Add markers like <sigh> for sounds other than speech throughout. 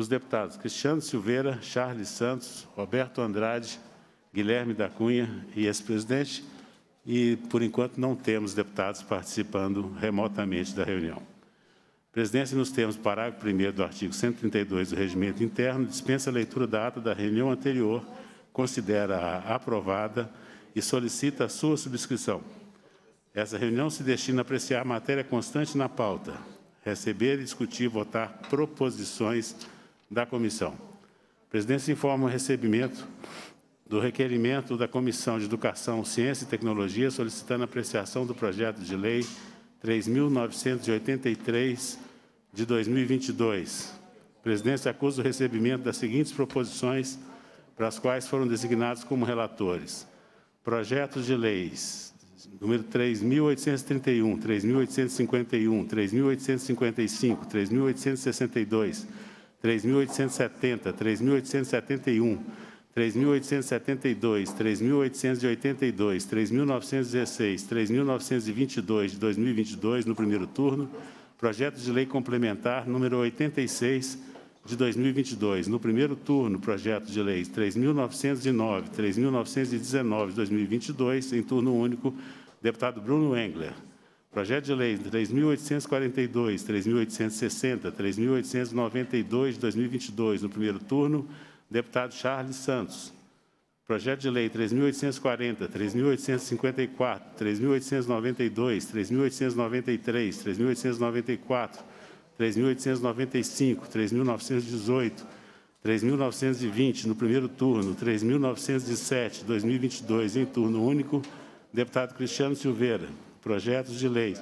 os deputados Cristiano Silveira, Charles Santos, Roberto Andrade, Guilherme da Cunha e ex-presidente, e, por enquanto, não temos deputados participando remotamente da reunião. presidência, nos termos do parágrafo 1 do artigo 132 do Regimento Interno, dispensa a leitura da ata da reunião anterior, considera-a aprovada e solicita a sua subscrição. Essa reunião se destina a apreciar a matéria constante na pauta, receber, discutir e votar proposições da comissão. A presidência informa o recebimento do requerimento da Comissão de Educação, Ciência e Tecnologia solicitando apreciação do projeto de lei 3.983 de 2022. A presidência acusa o recebimento das seguintes proposições para as quais foram designados como relatores. Projetos de leis número 3.831, 3.851, 3.855, 3.862, 3.870, 3.871, 3.872, 3.882, 3.916, 3.922 de 2022, no primeiro turno, projeto de lei complementar número 86 de 2022, no primeiro turno, projeto de lei 3.909, 3.919 de 2022, em turno único, deputado Bruno Engler. Projeto de Lei 3.842, 3.860, 3.892 de 2022, no primeiro turno, deputado Charles Santos. Projeto de Lei 3.840, 3.854, 3.892, 3.893, 3.894, 3.895, 3.918, 3.920 no primeiro turno, 3.907, 2022 em turno único, deputado Cristiano Silveira. Projetos de lei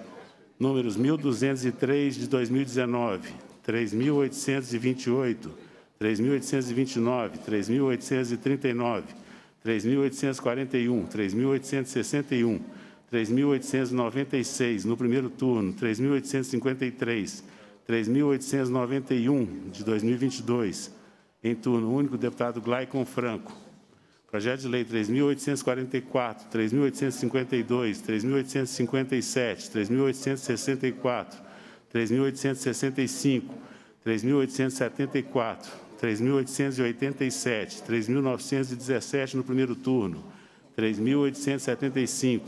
números 1.203 de 2019, 3.828, 3.829, 3.839, 3.841, 3.861, 3.896 no primeiro turno, 3.853, 3.891 de 2022, em turno único, deputado Glaicon Franco. Projeto de Lei 3.844, 3.852, 3.857, 3.864, 3.865, 3.874, 3.887, 3.917 no primeiro turno, 3.875,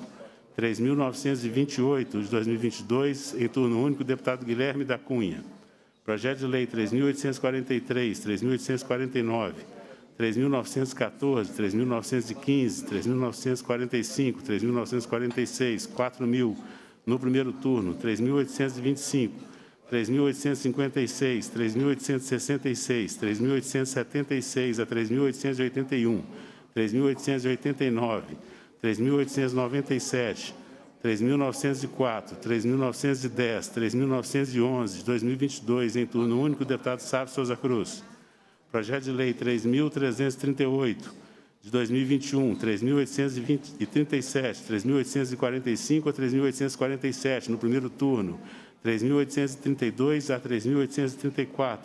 3.928 de 2022, em turno único, deputado Guilherme da Cunha. Projeto de Lei 3.843, 3.849, 3.914, 3.915, 3.945, 3.946, 4.000 no primeiro turno, 3.825, 3.856, 3.866, 3.876 a 3.881, 3.889, 3.897, 3.904, 3.910, 3.911, 2022, em turno único, deputado Sávio Souza Cruz. Projeto de Lei 3.338, de 2021, 3.837, 3.845 a 3.847, no primeiro turno, 3.832 a 3.834,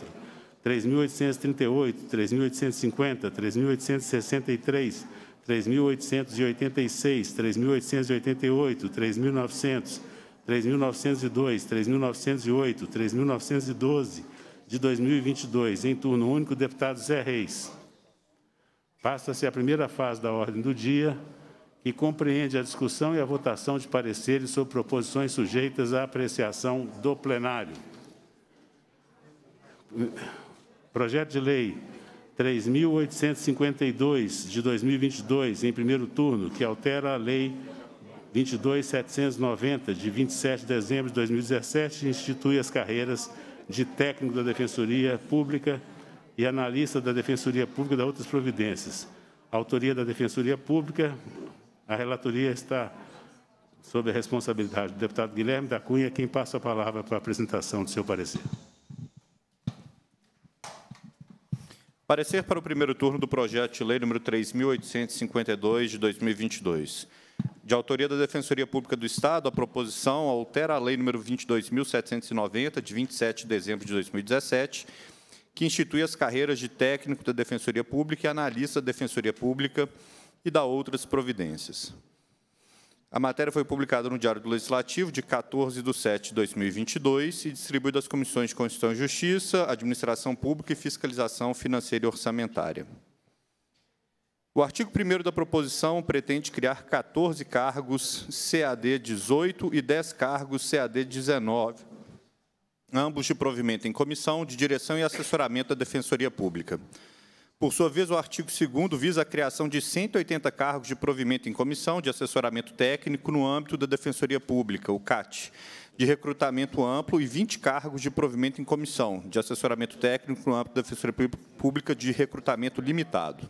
3.838, 3.850, 3.863, 3.886, 3.888, 3.900, 3.902, 3.908, 3.912, de 2022, em turno único, deputado Zé Reis. Passa-se a primeira fase da ordem do dia, que compreende a discussão e a votação de pareceres sobre proposições sujeitas à apreciação do plenário. Projeto de Lei 3.852, de 2022, em primeiro turno, que altera a Lei 22.790, de 27 de dezembro de 2017, e institui as carreiras de técnico da Defensoria Pública e analista da Defensoria Pública da outras providências. A autoria da Defensoria Pública, a relatoria está sob a responsabilidade do deputado Guilherme da Cunha, quem passa a palavra para a apresentação do seu parecer. Parecer para o primeiro turno do projeto de lei número 3.852 de 2022. De autoria da Defensoria Pública do Estado, a proposição altera a Lei nº 22.790, de 27 de dezembro de 2017, que institui as carreiras de técnico da Defensoria Pública e analista da Defensoria Pública e dá outras providências. A matéria foi publicada no Diário do Legislativo de 14 de 7 de 2022 e distribuída às Comissões de Constituição e Justiça, Administração Pública e Fiscalização Financeira e Orçamentária. O artigo 1 da proposição pretende criar 14 cargos CAD 18 e 10 cargos CAD 19, ambos de provimento em comissão de direção e assessoramento da Defensoria Pública. Por sua vez, o artigo 2 visa a criação de 180 cargos de provimento em comissão de assessoramento técnico no âmbito da Defensoria Pública, o CAT, de recrutamento amplo e 20 cargos de provimento em comissão de assessoramento técnico no âmbito da Defensoria Pública de recrutamento limitado.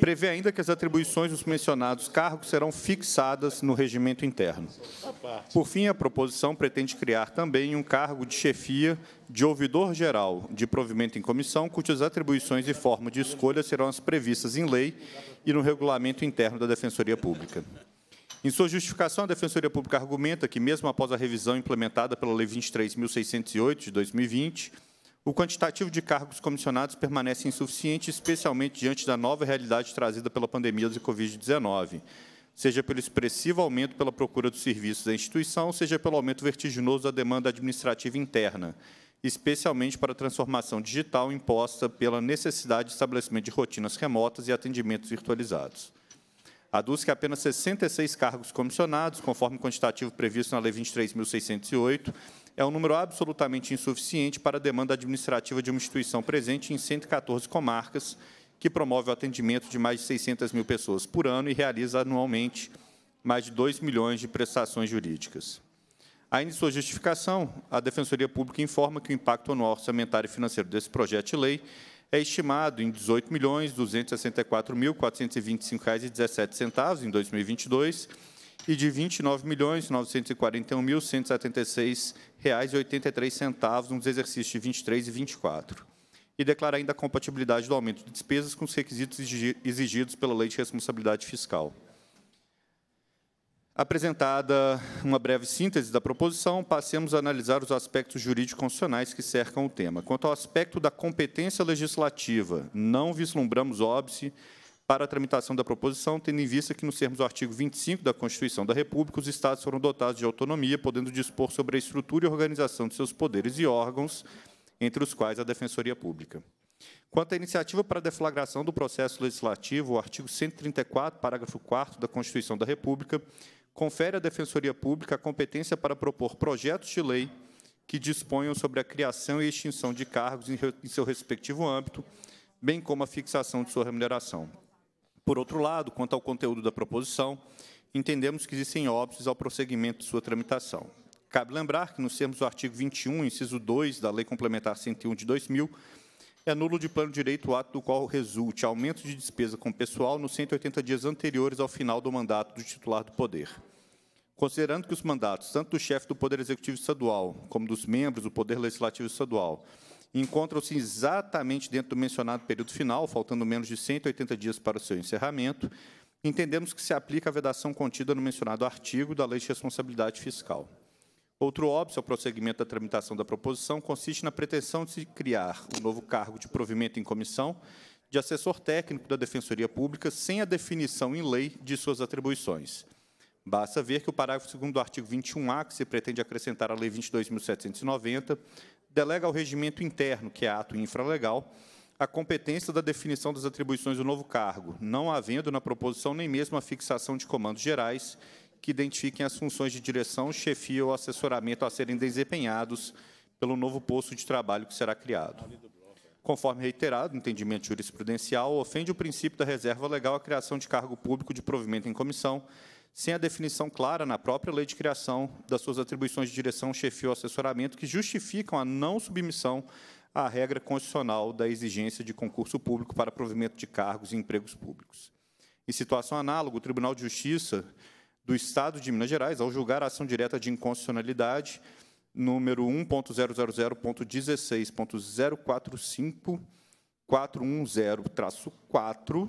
Prevê ainda que as atribuições dos mencionados cargos serão fixadas no regimento interno. Por fim, a proposição pretende criar também um cargo de chefia de ouvidor geral de provimento em comissão, cujas atribuições e forma de escolha serão as previstas em lei e no regulamento interno da Defensoria Pública. Em sua justificação, a Defensoria Pública argumenta que, mesmo após a revisão implementada pela Lei 23.608 de 2020, o quantitativo de cargos comissionados permanece insuficiente, especialmente diante da nova realidade trazida pela pandemia do Covid-19, seja pelo expressivo aumento pela procura dos serviços da instituição, seja pelo aumento vertiginoso da demanda administrativa interna, especialmente para a transformação digital imposta pela necessidade de estabelecimento de rotinas remotas e atendimentos virtualizados. Aduz que é apenas 66 cargos comissionados, conforme o quantitativo previsto na Lei 23.608, é um número absolutamente insuficiente para a demanda administrativa de uma instituição presente em 114 comarcas, que promove o atendimento de mais de 600 mil pessoas por ano e realiza anualmente mais de 2 milhões de prestações jurídicas. Ainda em sua justificação, a Defensoria Pública informa que o impacto anual orçamentário e financeiro desse projeto de lei é estimado em R$ 18.264.425,17 em 2022, e de R$ 29.941.176,83 nos exercícios de 23 e 24. E declara ainda a compatibilidade do aumento de despesas com os requisitos exigidos pela Lei de Responsabilidade Fiscal. Apresentada uma breve síntese da proposição, passemos a analisar os aspectos jurídico-constitucionais que cercam o tema. Quanto ao aspecto da competência legislativa, não vislumbramos óbice para a tramitação da proposição, tendo em vista que, nos termos do artigo 25 da Constituição da República, os Estados foram dotados de autonomia, podendo dispor sobre a estrutura e organização de seus poderes e órgãos, entre os quais a Defensoria Pública. Quanto à iniciativa para deflagração do processo legislativo, o artigo 134, parágrafo 4 da Constituição da República, confere à Defensoria Pública a competência para propor projetos de lei que disponham sobre a criação e extinção de cargos em seu respectivo âmbito, bem como a fixação de sua remuneração. Por outro lado, quanto ao conteúdo da proposição, entendemos que existem óbvios ao prosseguimento de sua tramitação. Cabe lembrar que, nos termos do artigo 21, inciso 2 da Lei Complementar 101 de 2000, é nulo de plano direito o ato do qual resulte aumento de despesa com pessoal nos 180 dias anteriores ao final do mandato do titular do poder. Considerando que os mandatos, tanto do chefe do Poder Executivo Estadual, como dos membros do Poder Legislativo Estadual, encontram-se exatamente dentro do mencionado período final, faltando menos de 180 dias para o seu encerramento, entendemos que se aplica a vedação contida no mencionado artigo da Lei de Responsabilidade Fiscal. Outro óbvio ao prosseguimento da tramitação da proposição consiste na pretensão de se criar um novo cargo de provimento em comissão de assessor técnico da Defensoria Pública sem a definição em lei de suas atribuições. Basta ver que o parágrafo 2 do artigo 21A, que se pretende acrescentar à Lei 22.790, delega ao regimento interno, que é ato infralegal, a competência da definição das atribuições do novo cargo, não havendo na proposição nem mesmo a fixação de comandos gerais que identifiquem as funções de direção, chefia ou assessoramento a serem desempenhados pelo novo posto de trabalho que será criado. Conforme reiterado, entendimento jurisprudencial ofende o princípio da reserva legal à criação de cargo público de provimento em comissão, sem a definição clara na própria lei de criação das suas atribuições de direção, chefe ou assessoramento que justificam a não submissão à regra constitucional da exigência de concurso público para provimento de cargos e empregos públicos. Em situação análoga, o Tribunal de Justiça do Estado de Minas Gerais, ao julgar a ação direta de inconstitucionalidade número 1.000.16.045410-4,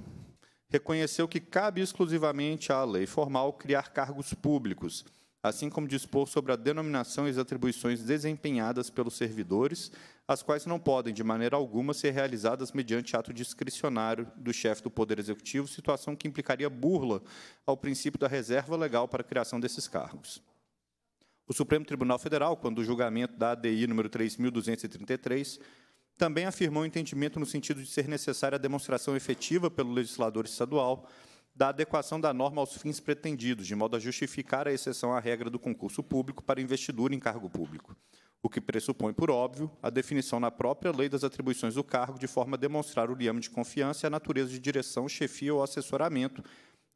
reconheceu que cabe exclusivamente à lei formal criar cargos públicos, assim como dispor sobre a denominação e as atribuições desempenhadas pelos servidores, as quais não podem, de maneira alguma, ser realizadas mediante ato discricionário do chefe do Poder Executivo, situação que implicaria burla ao princípio da reserva legal para a criação desses cargos. O Supremo Tribunal Federal, quando o julgamento da ADI número 3233, também afirmou o entendimento no sentido de ser necessária a demonstração efetiva pelo legislador estadual da adequação da norma aos fins pretendidos, de modo a justificar a exceção à regra do concurso público para investidura em cargo público, o que pressupõe, por óbvio, a definição na própria lei das atribuições do cargo, de forma a demonstrar o liame de confiança e a natureza de direção, chefia ou assessoramento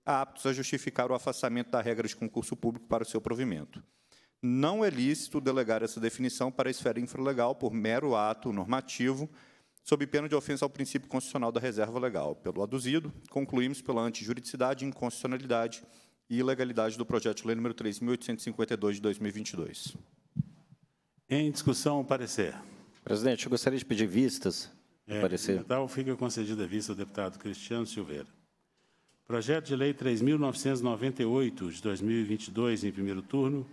aptos a justificar o afastamento da regra de concurso público para o seu provimento não é lícito delegar essa definição para a esfera infralegal por mero ato normativo, sob pena de ofensa ao princípio constitucional da reserva legal. Pelo aduzido, concluímos pela antijuridicidade, inconstitucionalidade e ilegalidade do projeto de lei número 3.852 de 2022. Em discussão, o parecer. Presidente, eu gostaria de pedir vistas é, parecer. Então, fica concedida a vista ao deputado Cristiano Silveira. Projeto de Lei 3.998, de 2022, em primeiro turno,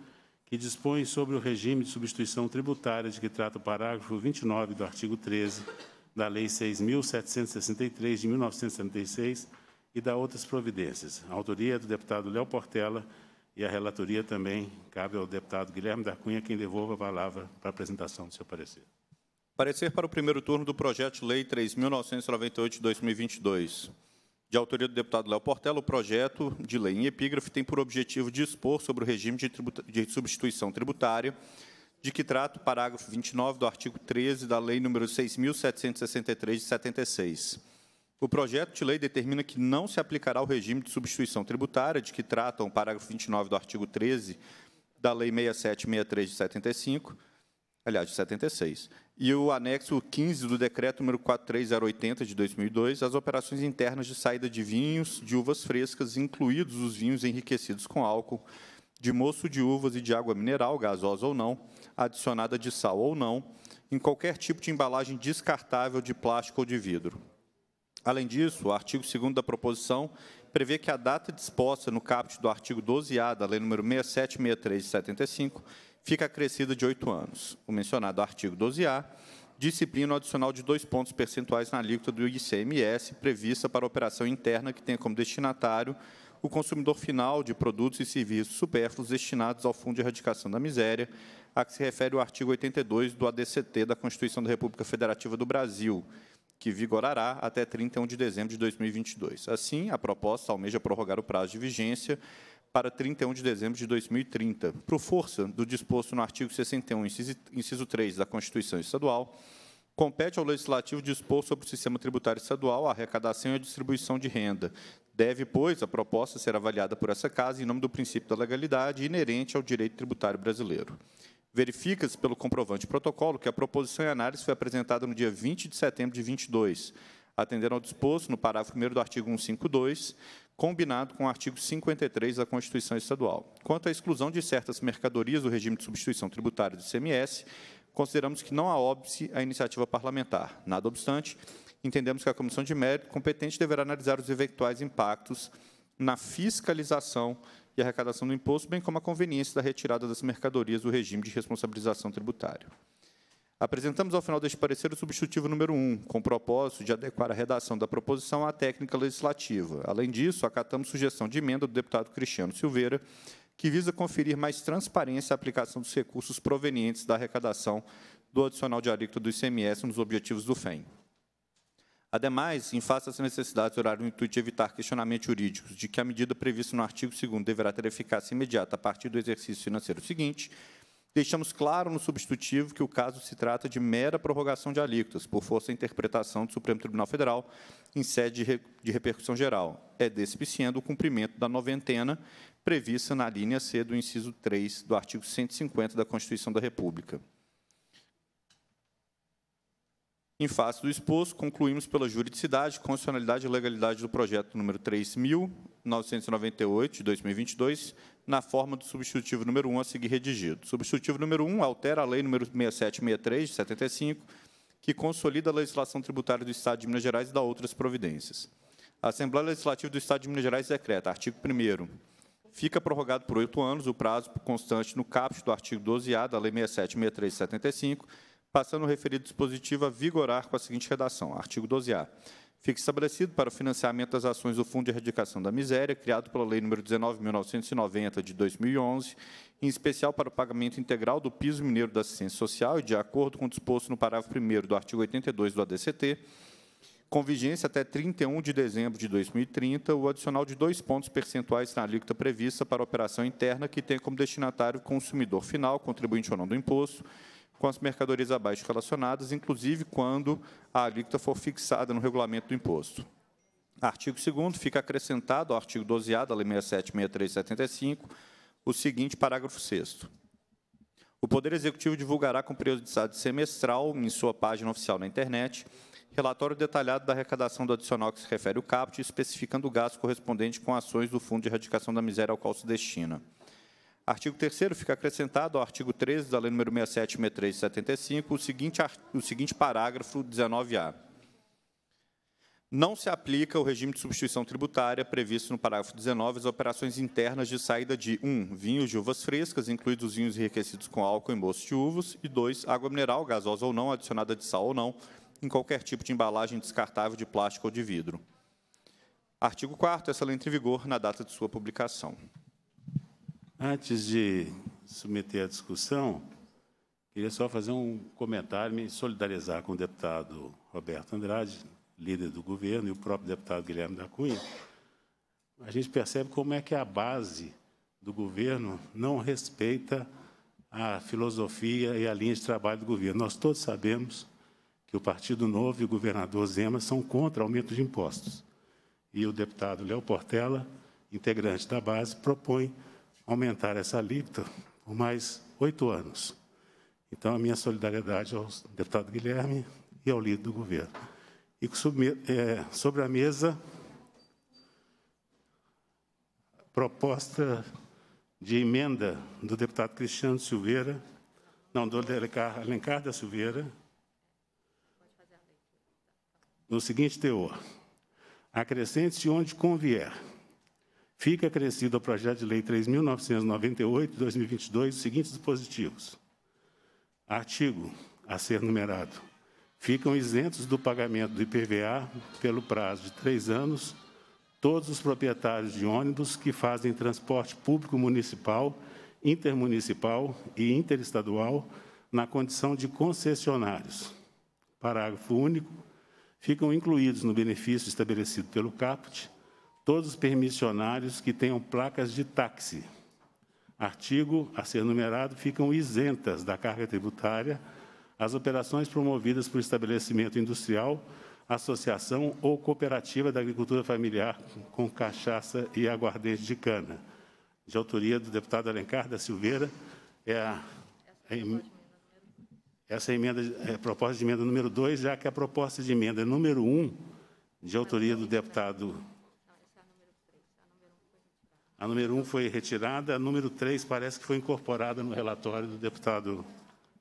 que dispõe sobre o regime de substituição tributária de que trata o parágrafo 29 do artigo 13 da Lei 6.763, de 1976, e da outras providências. A autoria é do deputado Léo Portela e a relatoria também cabe ao deputado Guilherme da Cunha, quem devolva a palavra para a apresentação do seu parecer. Parecer para o primeiro turno do projeto de lei 3.998 de 2022. De autoria do deputado Léo Portela, o projeto de lei em epígrafe tem por objetivo dispor sobre o regime de, tributa de substituição tributária, de que trata o parágrafo 29 do artigo 13 da Lei nº 6.763, de 76. O projeto de lei determina que não se aplicará o regime de substituição tributária, de que trata o parágrafo 29 do artigo 13 da Lei 6763, de 75, aliás, de 76, e o anexo 15 do decreto número 43080 de 2002, as operações internas de saída de vinhos de uvas frescas, incluídos os vinhos enriquecidos com álcool, de moço de uvas e de água mineral, gasosa ou não, adicionada de sal ou não, em qualquer tipo de embalagem descartável de plástico ou de vidro. Além disso, o artigo 2 da proposição prevê que a data disposta no caput do artigo 12A da Lei nº 6763 de 75 fica acrescida de oito anos. O mencionado artigo 12A disciplina o adicional de dois pontos percentuais na alíquota do ICMS prevista para operação interna que tenha como destinatário o consumidor final de produtos e serviços supérfluos destinados ao Fundo de Erradicação da Miséria, a que se refere o artigo 82 do ADCT da Constituição da República Federativa do Brasil, que vigorará até 31 de dezembro de 2022. Assim, a proposta almeja prorrogar o prazo de vigência para 31 de dezembro de 2030, por força do disposto no artigo 61, inciso 3 da Constituição Estadual, compete ao Legislativo dispor sobre o sistema tributário estadual a arrecadação e a distribuição de renda. Deve, pois, a proposta ser avaliada por essa Casa em nome do princípio da legalidade inerente ao direito tributário brasileiro. Verifica-se pelo comprovante protocolo que a proposição em análise foi apresentada no dia 20 de setembro de 22, atendendo ao disposto no parágrafo 1 do artigo 152 combinado com o artigo 53 da Constituição Estadual. Quanto à exclusão de certas mercadorias do regime de substituição tributária do ICMS, consideramos que não há óbice à iniciativa parlamentar. Nada obstante, entendemos que a Comissão de Mérito competente deverá analisar os eventuais impactos na fiscalização e arrecadação do imposto, bem como a conveniência da retirada das mercadorias do regime de responsabilização tributária. Apresentamos ao final deste parecer o substitutivo número 1, com o propósito de adequar a redação da proposição à técnica legislativa. Além disso, acatamos sugestão de emenda do deputado Cristiano Silveira, que visa conferir mais transparência à aplicação dos recursos provenientes da arrecadação do adicional de alíquota do ICMS nos objetivos do FEM. Ademais, em face às necessidades, horário no intuito de evitar questionamentos jurídicos de que a medida prevista no artigo 2 deverá ter eficácia imediata a partir do exercício financeiro seguinte, Deixamos claro no substitutivo que o caso se trata de mera prorrogação de alíquotas, por força da interpretação do Supremo Tribunal Federal em sede de, repercussão geral. É despiciando o cumprimento da noventena prevista na linha C do inciso 3 do artigo 150 da Constituição da República. Em face do exposto, concluímos pela juridicidade, constitucionalidade e legalidade do projeto número 3.998, de 2022, na forma do substitutivo número 1 a seguir redigido. Substitutivo número 1 altera a Lei número 6763, de 75, que consolida a legislação tributária do Estado de Minas Gerais e dá outras providências. A Assembleia Legislativa do Estado de Minas Gerais decreta, artigo 1 fica prorrogado por oito anos o prazo constante no caput do artigo 12-A da Lei 6763, de 75, passando o referido dispositivo a vigorar com a seguinte redação, artigo 12-A. Fica estabelecido para o financiamento das ações do Fundo de Erradicação da Miséria, criado pela Lei nº 19.990, de 2011, em especial para o pagamento integral do piso mineiro da assistência social e, de acordo com o disposto no parágrafo 1 do artigo 82 do ADCT, com vigência até 31 de dezembro de 2030, o adicional de dois pontos percentuais na alíquota prevista para a operação interna, que tem como destinatário consumidor final, contribuinte ou não do imposto, com as mercadorias abaixo relacionadas, inclusive quando a alíquota for fixada no regulamento do imposto. Artigo 2 fica acrescentado ao artigo 12 da Lei 676375 o seguinte parágrafo 6 O Poder Executivo divulgará com periodicidade semestral, em sua página oficial na internet, relatório detalhado da arrecadação do adicional que se refere ao CAPT, especificando o gasto correspondente com ações do Fundo de Erradicação da Miséria ao qual se destina. Artigo 3 fica acrescentado ao artigo 13 da Lei nº 676375 o seguinte, o seguinte parágrafo 19A. Não se aplica o regime de substituição tributária previsto no parágrafo 19 às operações internas de saída de 1. Um, vinhos de uvas frescas, incluídos os vinhos enriquecidos com álcool em bolso de uvas, e 2. Água mineral, gasosa ou não, adicionada de sal ou não, em qualquer tipo de embalagem descartável de plástico ou de vidro. Artigo 4 Essa lei entra em vigor na data de sua publicação. Antes de submeter à discussão, queria só fazer um comentário, me solidarizar com o deputado Roberto Andrade, líder do governo, e o próprio deputado Guilherme da Cunha. A gente percebe como é que a base do governo não respeita a filosofia e a linha de trabalho do governo. Nós todos sabemos que o Partido Novo e o governador Zema são contra aumento de impostos. E o deputado Léo Portela, integrante da base, propõe aumentar essa alíquota por mais oito anos. Então, a minha solidariedade ao deputado Guilherme e ao líder do governo. E é, sobre a mesa, proposta de emenda do deputado Cristiano Silveira, não, do Alencar, Alencar da Silveira, no seguinte teor. Acrescente-se onde convier Fica acrescido ao projeto de lei 3.998 de 2022 os seguintes dispositivos. Artigo a ser numerado. Ficam isentos do pagamento do IPVA pelo prazo de três anos todos os proprietários de ônibus que fazem transporte público municipal, intermunicipal e interestadual na condição de concessionários. Parágrafo único. Ficam incluídos no benefício estabelecido pelo CAPT todos os permissionários que tenham placas de táxi. Artigo a ser numerado ficam isentas da carga tributária as operações promovidas por estabelecimento industrial, associação ou cooperativa da agricultura familiar com cachaça e aguardente de cana. De autoria do deputado Alencar da Silveira, é a, é essa emenda, é proposta de emenda número 2, já que a proposta de emenda número 1, um, de autoria do deputado a número 1 um foi retirada, a número 3 parece que foi incorporada no relatório do deputado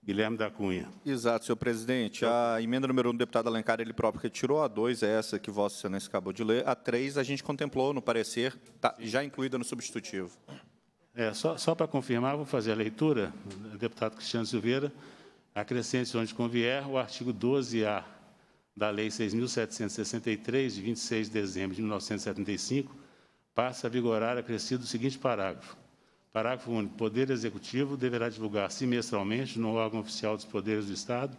Guilherme da Cunha. Exato, senhor presidente. A emenda número 1 um do deputado Alencar, ele próprio retirou. A 2 é essa que Vossa Excelência acabou de ler. A 3 a gente contemplou no parecer, tá, já incluída no substitutivo. É, só, só para confirmar, vou fazer a leitura, deputado Cristiano Silveira, acrescente onde convier o artigo 12-A da Lei 6.763, de 26 de dezembro de 1975, passa a vigorar acrescido o seguinte parágrafo. Parágrafo único. Poder Executivo deverá divulgar semestralmente no órgão oficial dos poderes do Estado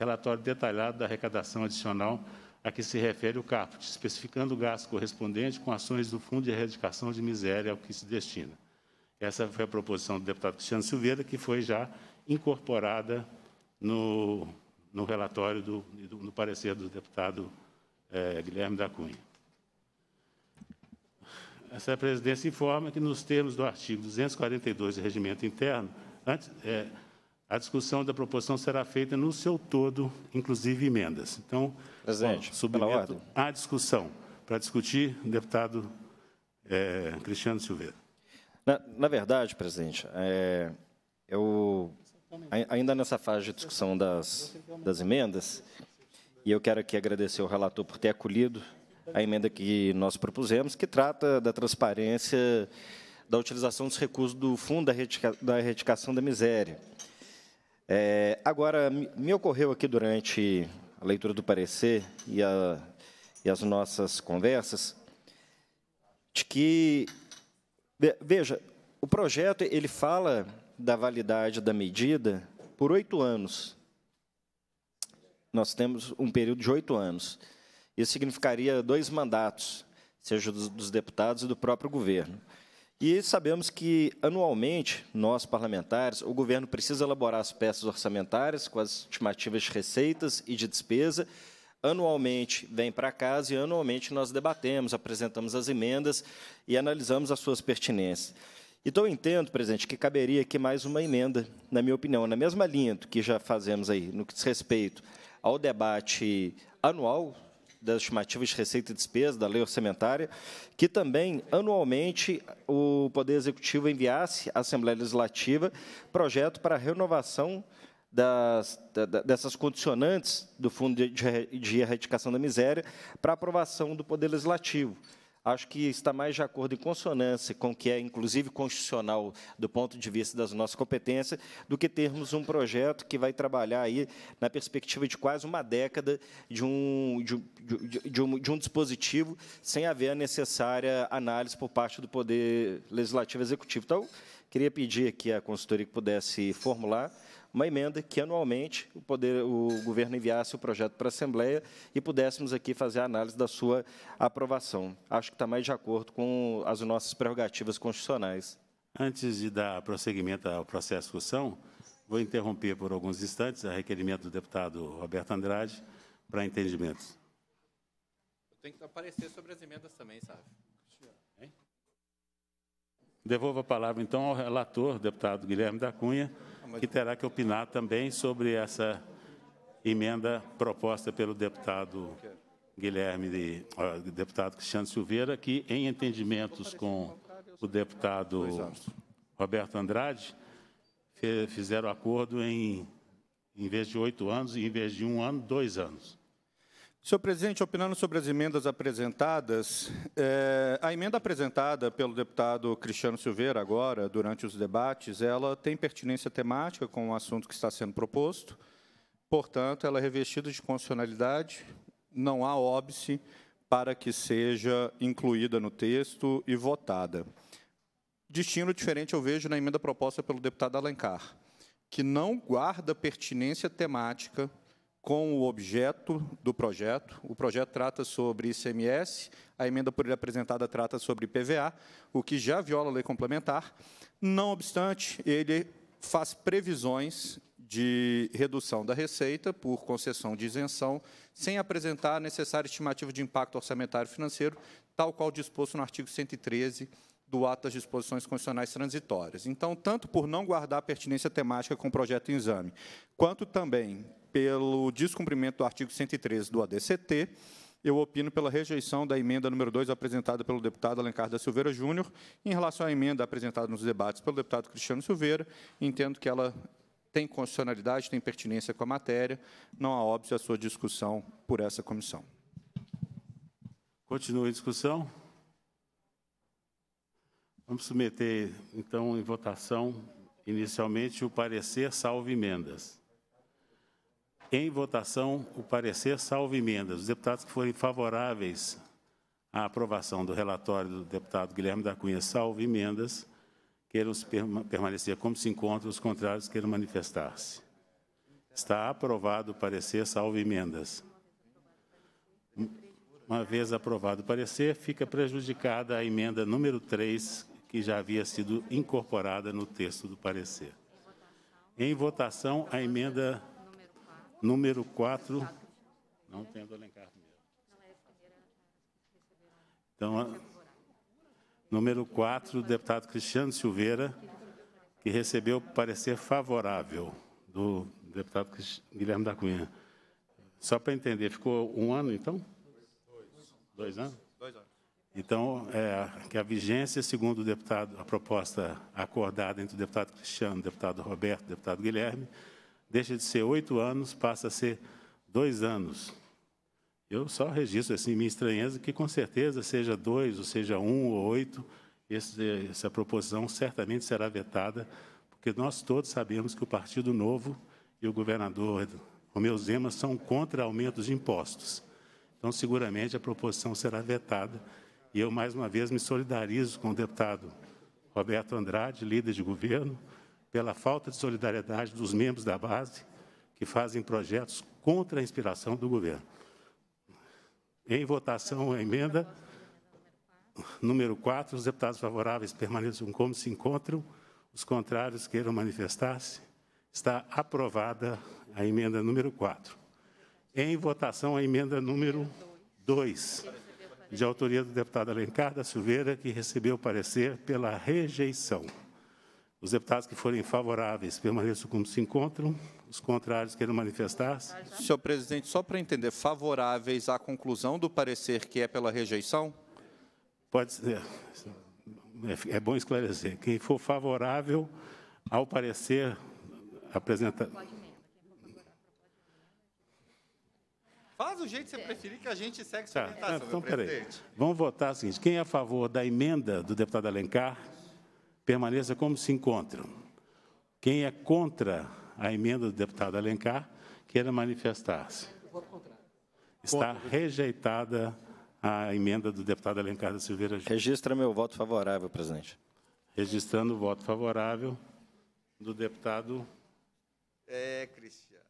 relatório detalhado da arrecadação adicional a que se refere o caput, especificando o gasto correspondente com ações do Fundo de Erradicação de Miséria ao que se destina. Essa foi a proposição do deputado Cristiano Silveira, que foi já incorporada no, no relatório, do, no parecer do deputado eh, Guilherme da Cunha. Essa é presidência informa que, nos termos do artigo 242 do Regimento Interno, antes, é, a discussão da proposição será feita no seu todo, inclusive emendas. Então, Presidente, submeto à discussão. Para discutir, deputado é, Cristiano Silveira. Na, na verdade, presidente, é, eu, ainda nessa fase de discussão das, das emendas, e eu quero aqui agradecer ao relator por ter acolhido a emenda que nós propusemos, que trata da transparência da utilização dos recursos do Fundo da Erradicação da Miséria. É, agora, me ocorreu aqui durante a leitura do parecer e, a, e as nossas conversas, de que, veja, o projeto ele fala da validade da medida por oito anos. Nós temos um período de oito anos. Isso significaria dois mandatos, seja dos, deputados e do próprio governo. E sabemos que, anualmente, nós, parlamentares, o governo precisa elaborar as peças orçamentárias com as estimativas de receitas e de despesa. Anualmente vem para casa e anualmente nós debatemos, apresentamos as emendas e analisamos as suas pertinências. Então, eu entendo, presidente, que caberia aqui mais uma emenda, na minha opinião, na mesma linha do que já fazemos aí, no que diz respeito ao debate anual das estimativas de receita e despesa da lei orçamentária, que também, anualmente, o Poder Executivo enviasse à Assembleia Legislativa projeto para renovação das, da, dessas condicionantes do Fundo de, de Erradicação da Miséria para aprovação do Poder Legislativo acho que está mais de acordo e consonância com o que é, inclusive, constitucional do ponto de vista das nossas competências, do que termos um projeto que vai trabalhar aí na perspectiva de quase uma década de um, de, de, de um, de um dispositivo sem haver a necessária análise por parte do Poder Legislativo Executivo. Então, queria pedir aqui à consultoria que pudesse formular uma emenda que anualmente o, poder, o governo enviasse o projeto para a Assembleia e pudéssemos aqui fazer a análise da sua aprovação. Acho que está mais de acordo com as nossas prerrogativas constitucionais. Antes de dar prosseguimento ao processo de discussão, vou interromper por alguns instantes a requerimento do deputado Roberto Andrade para entendimentos. Eu tenho que aparecer sobre as emendas também, sabe? Devolvo a palavra, então, ao relator, deputado Guilherme da Cunha, que terá que opinar também sobre essa emenda proposta pelo deputado Guilherme, de, deputado Cristiano Silveira, que em entendimentos com o deputado é. Roberto Andrade, fizeram acordo em, em vez de oito anos, em vez de um ano, dois anos. Senhor presidente, opinando sobre as emendas apresentadas, é, a emenda apresentada pelo deputado Cristiano Silveira agora, durante os debates, ela tem pertinência temática com o assunto que está sendo proposto, portanto, ela é revestida de constitucionalidade, não há óbice para que seja incluída no texto e votada. Destino diferente eu vejo na emenda proposta pelo deputado Alencar, que não guarda pertinência temática com o objeto do projeto. O projeto trata sobre ICMS, a emenda por ele apresentada trata sobre PVA, o que já viola a lei complementar. Não obstante, ele faz previsões de redução da receita por concessão de isenção, sem apresentar a necessária estimativa de impacto orçamentário financeiro, tal qual disposto no artigo 113 do ato das disposições constitucionais transitórias. Então, tanto por não guardar pertinência temática com o projeto em exame, quanto também pelo descumprimento do artigo 113 do ADCT, eu opino pela rejeição da emenda número 2 apresentada pelo deputado Alencar da Silveira Júnior, em relação à emenda apresentada nos debates pelo deputado Cristiano Silveira, entendo que ela tem constitucionalidade, tem pertinência com a matéria, não há óbvio a sua discussão por essa comissão. Continua a discussão. Vamos submeter, então, em votação, inicialmente, o parecer salvo emendas. Em votação, o parecer salvo emendas. Os deputados que forem favoráveis à aprovação do relatório do deputado Guilherme da Cunha, salvo emendas, queiram permanecer como se encontram, os contrários queiram manifestar-se. Está aprovado o parecer, salvo emendas. Uma vez aprovado o parecer, fica prejudicada a emenda número 3, que já havia sido incorporada no texto do parecer. Em votação, a emenda Número 4. Não tem do Alencar primeiro. Então, a, número 4, deputado Cristiano Silveira, que recebeu parecer favorável do deputado Guilherme da Cunha. Só para entender, ficou um ano, então? Dois. anos? Dois anos. Então, é, que a vigência, segundo o deputado, a proposta acordada entre o deputado Cristiano, o deputado Roberto e o deputado Guilherme, deixa de ser oito anos, passa a ser dois anos. Eu só registro assim minha estranheza que com certeza seja dois, ou seja um ou oito, esse, essa proposição certamente será vetada, porque nós todos sabemos que o Partido Novo e o governador Romeu Zema são contra aumentos de impostos. Então, seguramente a proposição será vetada. E eu mais uma vez me solidarizo com o deputado Roberto Andrade, líder de governo, pela falta de solidariedade dos membros da base que fazem projetos contra a inspiração do governo. Em votação, a emenda número 4, os deputados favoráveis permaneçam como se encontram, os contrários queiram manifestar-se. Está aprovada a emenda número 4. Em votação, a emenda número 2, de autoria do deputado Alencar da Silveira, que recebeu parecer pela rejeição. Os deputados que forem favoráveis permaneçam como se encontram. Os contrários queiram manifestar-se. Senhor presidente, só para entender, favoráveis à conclusão do parecer que é pela rejeição? Pode ser. É, é bom esclarecer. Quem for favorável ao parecer apresentado. Faz o jeito que você preferir que a gente segue sua tá, orientação, então, Peraí. Vamos votar o seguinte. Quem é a favor da emenda do deputado Alencar? permaneça como se encontram. Quem é contra a emenda do deputado Alencar, queira manifestar-se. Está rejeitada a emenda do deputado Alencar da Silveira Júnior. Registra meu voto favorável, presidente. Registrando o voto favorável do deputado. É, Cristiano.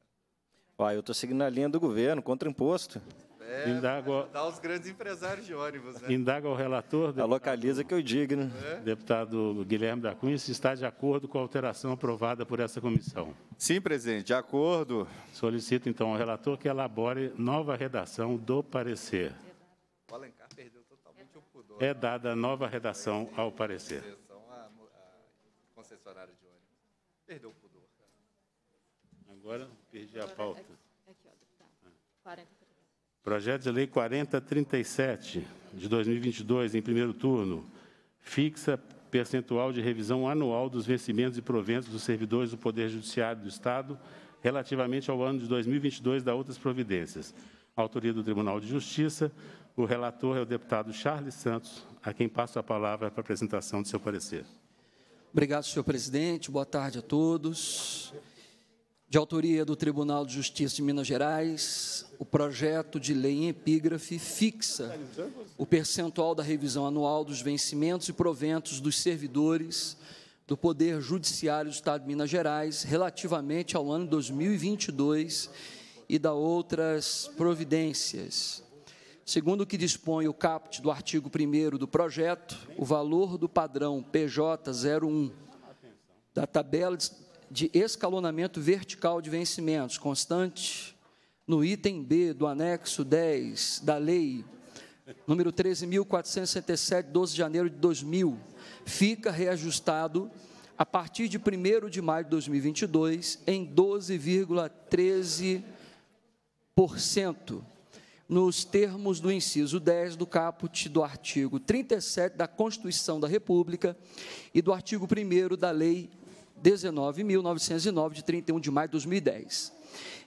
Ó, eu estou seguindo a linha do governo, contra imposto. É, Indago... Dá os grandes empresários de ônibus. Né? Indaga o relator. Deputado, a localiza que eu digo, né? É? Deputado Guilherme da Cunha, se está de acordo com a alteração aprovada por essa comissão. Sim, presidente, de acordo. Solicito, então, ao relator que elabore nova redação do parecer. O Alencar perdeu totalmente o pudor. É dada nova redação ao parecer. concessionária de ônibus. Perdeu o pudor. Agora perdi a pauta. Aqui, ó, deputado. 40. Projeto de Lei 4037 de 2022, em primeiro turno, fixa percentual de revisão anual dos vencimentos e proventos dos servidores do Poder Judiciário do Estado relativamente ao ano de 2022 da outras providências. Autoria do Tribunal de Justiça, o relator é o deputado Charles Santos, a quem passo a palavra para a apresentação de seu parecer. Obrigado, senhor presidente. Boa tarde a todos de autoria do Tribunal de Justiça de Minas Gerais, o projeto de lei em epígrafe fixa o percentual da revisão anual dos vencimentos e proventos dos servidores do Poder Judiciário do Estado de Minas Gerais relativamente ao ano 2022 e da outras providências. Segundo o que dispõe o caput do artigo 1 do projeto, o valor do padrão PJ01 da tabela de de escalonamento vertical de vencimentos constante no item B do anexo 10 da lei número 13467 12 de janeiro de 2000 fica reajustado a partir de 1 de maio de 2022 em 12,13% nos termos do inciso 10 do caput do artigo 37 da Constituição da República e do artigo 1 da Lei 19.909, de 31 de maio de 2010.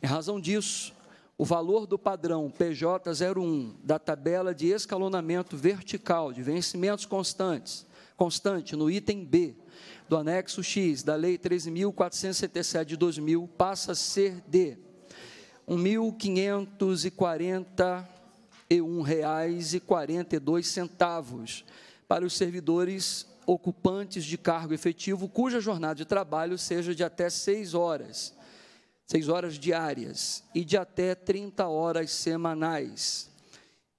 Em razão disso, o valor do padrão PJ01 da tabela de escalonamento vertical de vencimentos constantes, constante no item B do anexo X da Lei 13.477 de 2000 passa a ser de R$ 1.541,42 para os servidores ocupantes de cargo efetivo cuja jornada de trabalho seja de até seis horas, seis horas diárias, e de até 30 horas semanais.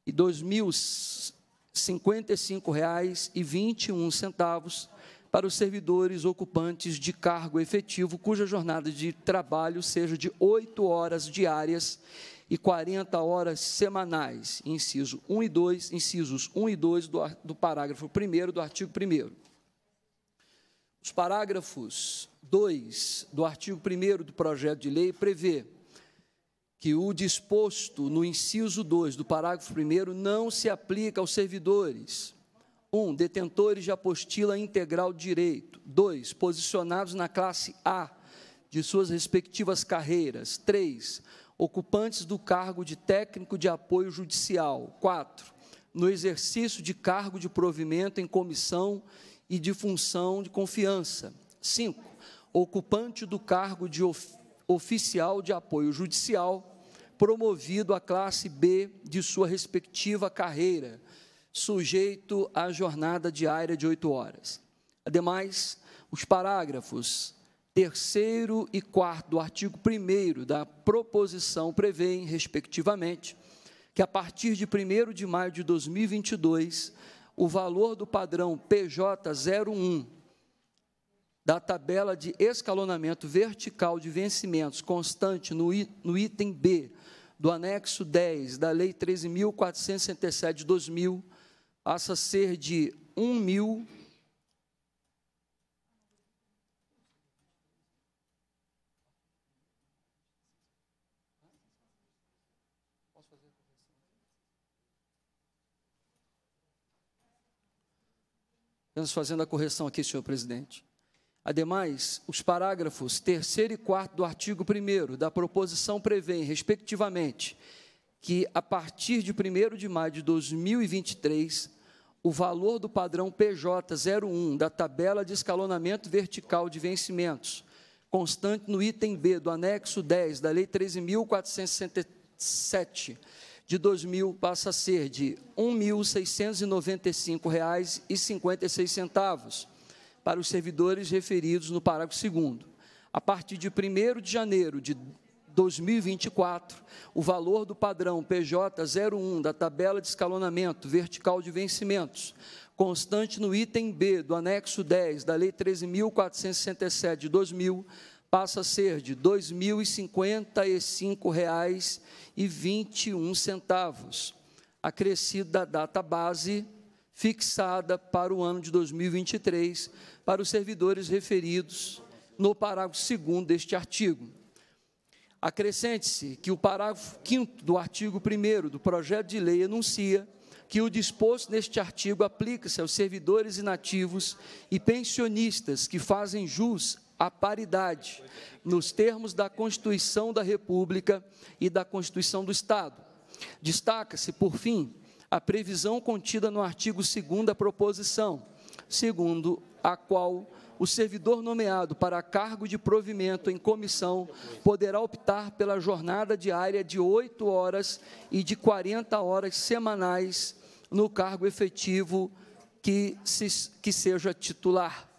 E R$ 2.055,21 para os servidores ocupantes de cargo efetivo cuja jornada de trabalho seja de oito horas diárias e 40 horas semanais, inciso 1 e 2, incisos 1 e 2 do, do parágrafo 1 do artigo 1 os parágrafos 2 do artigo 1 do projeto de lei prevê que o disposto no inciso 2 do parágrafo 1 não se aplica aos servidores. 1. Um, detentores de apostila integral de direito. 2. Posicionados na classe A de suas respectivas carreiras. 3. Ocupantes do cargo de técnico de apoio judicial. 4. No exercício de cargo de provimento em comissão e de função de confiança. 5. Ocupante do cargo de of, oficial de apoio judicial, promovido à classe B de sua respectiva carreira, sujeito à jornada diária de oito horas. Ademais, os parágrafos terceiro e quarto do artigo 1 da proposição prevêem, respectivamente, que a partir de 1 de maio de 2022 o valor do padrão PJ01 da tabela de escalonamento vertical de vencimentos constante no, item B do anexo 10 da Lei 13.467 de 2000 passa a ser de 1.000 estamos fazendo a correção aqui, senhor presidente. Ademais, os parágrafos 3 e 4 do artigo 1 da proposição prevêem, respectivamente, que a partir de 1 de maio de 2023, o valor do padrão PJ01 da tabela de escalonamento vertical de vencimentos, constante no item B do anexo 10 da Lei 13.467, de 2000 passa a ser de R$ 1.695,56 para os servidores referidos no parágrafo 2 A partir de 1 de janeiro de 2024, o valor do padrão PJ01 da tabela de escalonamento vertical de vencimentos, constante no item B do anexo 10 da Lei 13.467 de 2000, passa a ser de R$ 2.055,21, acrescido da data base fixada para o ano de 2023 para os servidores referidos no parágrafo 2 deste artigo. Acrescente-se que o parágrafo 5 do artigo 1 do projeto de lei anuncia que o disposto neste artigo aplica-se aos servidores inativos e pensionistas que fazem jus a paridade, nos termos da Constituição da República e da Constituição do Estado. Destaca-se, por fim, a previsão contida no artigo 2 da proposição, segundo a qual o servidor nomeado para cargo de provimento em comissão poderá optar pela jornada diária de 8 horas e de 40 horas semanais no cargo efetivo que, se, que seja titular.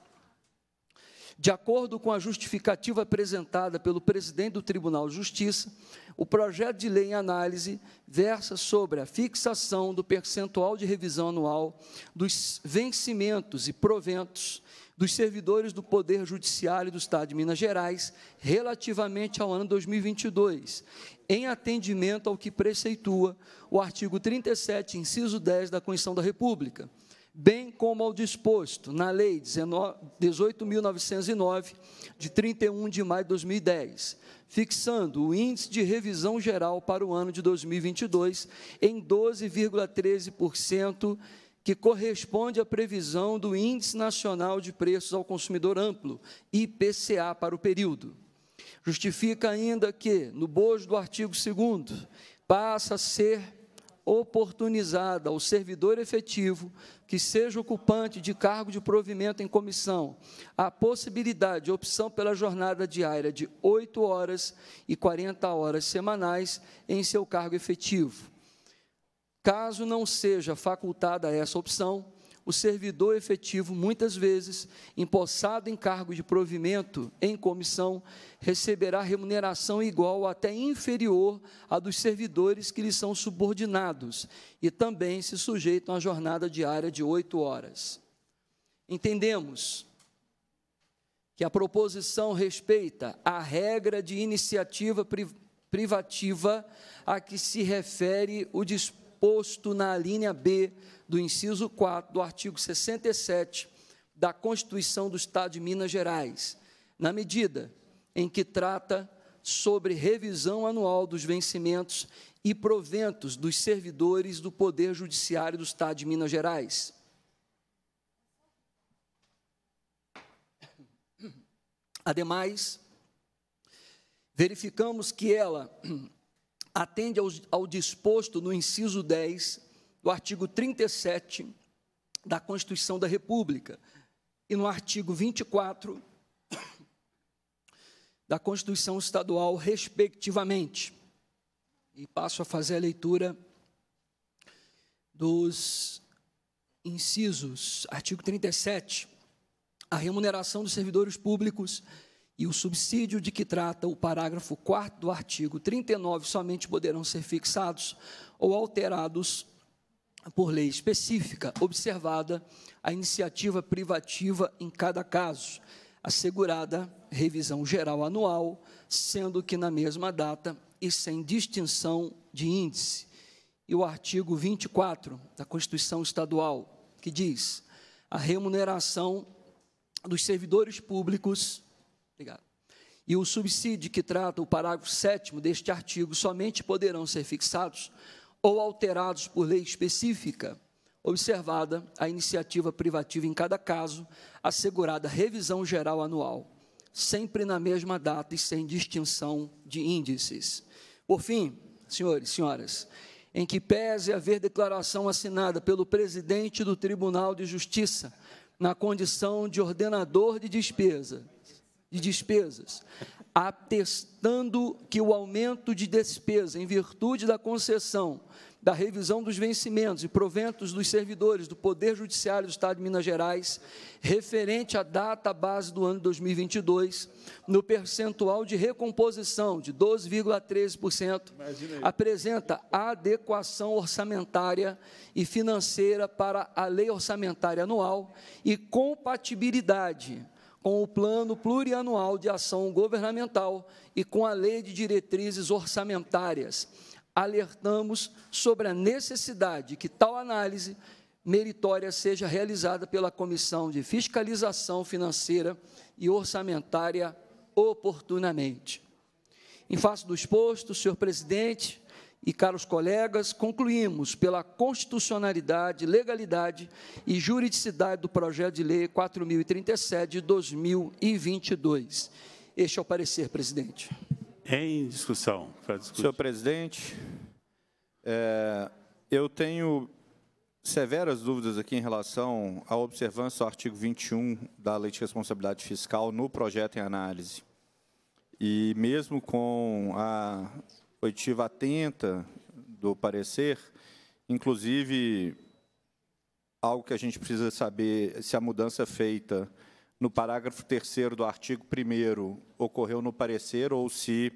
De acordo com a justificativa apresentada pelo presidente do Tribunal de Justiça, o projeto de lei em análise versa sobre a fixação do percentual de revisão anual dos vencimentos e proventos dos servidores do Poder Judiciário do Estado de Minas Gerais relativamente ao ano 2022, em atendimento ao que preceitua o artigo 37, inciso 10 da Constituição da República bem como ao disposto na Lei 18.909, de 31 de maio de 2010, fixando o índice de revisão geral para o ano de 2022 em 12,13%, que corresponde à previsão do Índice Nacional de Preços ao Consumidor Amplo, IPCA, para o período. Justifica ainda que, no bojo do artigo 2 passa a ser oportunizada ao servidor efetivo que seja ocupante de cargo de provimento em comissão a possibilidade de opção pela jornada diária de 8 horas e 40 horas semanais em seu cargo efetivo. Caso não seja facultada essa opção, o servidor efetivo, muitas vezes, empossado em cargo de provimento em comissão, receberá remuneração igual ou até inferior à dos servidores que lhe são subordinados e também se sujeitam a jornada diária de oito horas. Entendemos que a proposição respeita a regra de iniciativa privativa a que se refere o disposto na linha B do inciso 4 do artigo 67 da Constituição do Estado de Minas Gerais, na medida em que trata sobre revisão anual dos vencimentos e proventos dos servidores do Poder Judiciário do Estado de Minas Gerais. Ademais, verificamos que ela atende ao, ao disposto no inciso 10 do artigo 37 da Constituição da República e no artigo 24 da Constituição Estadual, respectivamente. E passo a fazer a leitura dos incisos. Artigo 37. A remuneração dos servidores públicos e o subsídio de que trata o parágrafo 4 do artigo 39 somente poderão ser fixados ou alterados por lei específica, observada a iniciativa privativa em cada caso, assegurada revisão geral anual, sendo que na mesma data e sem distinção de índice. E o artigo 24 da Constituição Estadual, que diz: a remuneração dos servidores públicos. Obrigado e o subsídio que trata o parágrafo 7 deste artigo somente poderão ser fixados ou alterados por lei específica, observada a iniciativa privativa em cada caso, assegurada revisão geral anual, sempre na mesma data e sem distinção de índices. Por fim, senhores e senhoras, em que pese haver declaração assinada pelo presidente do Tribunal de Justiça na condição de ordenador de despesa, de despesas, atestando que o aumento de despesa em virtude da concessão, da revisão dos vencimentos e proventos dos servidores do Poder Judiciário do Estado de Minas Gerais, referente à data base do ano 2022, no percentual de recomposição de 12,13%, apresenta adequação orçamentária e financeira para a Lei Orçamentária Anual e compatibilidade com o Plano Plurianual de Ação Governamental e com a Lei de Diretrizes Orçamentárias. Alertamos sobre a necessidade que tal análise meritória seja realizada pela Comissão de Fiscalização Financeira e Orçamentária oportunamente. Em face do exposto, senhor presidente, e, caros colegas, concluímos pela constitucionalidade, legalidade e juridicidade do projeto de lei 4037 de 2022. Este é o parecer, presidente. Em discussão. Senhor presidente, é, eu tenho severas dúvidas aqui em relação à observância do artigo 21 da Lei de Responsabilidade Fiscal no projeto em análise. E mesmo com a oitiva atenta do parecer, inclusive algo que a gente precisa saber se a mudança é feita no parágrafo 3 do artigo 1 ocorreu no parecer ou se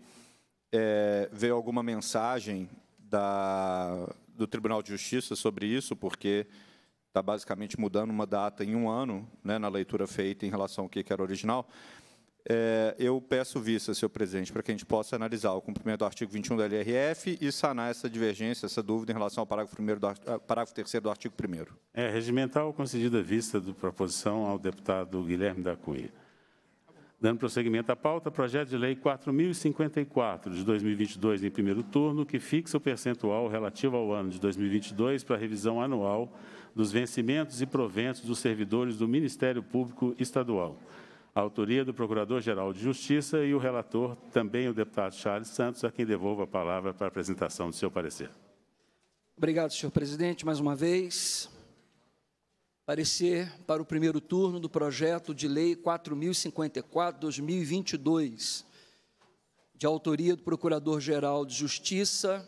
é, veio alguma mensagem da, do Tribunal de Justiça sobre isso, porque está basicamente mudando uma data em um ano, né, na leitura feita em relação ao que era original. É, eu peço vista, senhor presidente, para que a gente possa analisar o cumprimento do artigo 21 da LRF e sanar essa divergência, essa dúvida em relação ao parágrafo, primeiro do, ah, parágrafo 3 do artigo 1 É, regimental concedida vista da proposição ao deputado Guilherme da Cunha. Dando prosseguimento à pauta, projeto de lei 4054 de 2022 em primeiro turno, que fixa o percentual relativo ao ano de 2022 para a revisão anual dos vencimentos e proventos dos servidores do Ministério Público Estadual autoria do Procurador-Geral de Justiça e o relator, também o deputado Charles Santos, a quem devolvo a palavra para a apresentação do seu parecer. Obrigado, senhor presidente, mais uma vez. Parecer para o primeiro turno do projeto de lei 4054/2022, de autoria do Procurador-Geral de Justiça.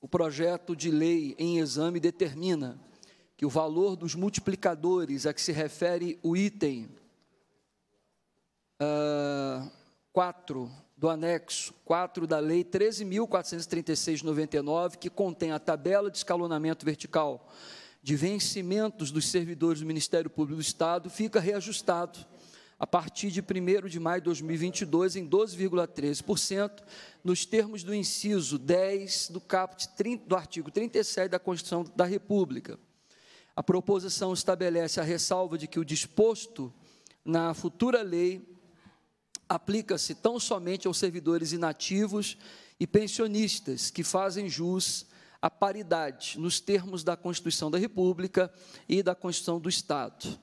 O projeto de lei em exame determina que o valor dos multiplicadores a que se refere o item 4 ah, do anexo 4 da Lei 13.436-99, que contém a tabela de escalonamento vertical de vencimentos dos servidores do Ministério Público do Estado, fica reajustado a partir de 1 de maio de 2022 em 12,13%, nos termos do inciso 10 do caput do artigo 37 da Constituição da República. A proposição estabelece a ressalva de que o disposto na futura lei aplica-se tão somente aos servidores inativos e pensionistas que fazem jus à paridade nos termos da Constituição da República e da Constituição do Estado.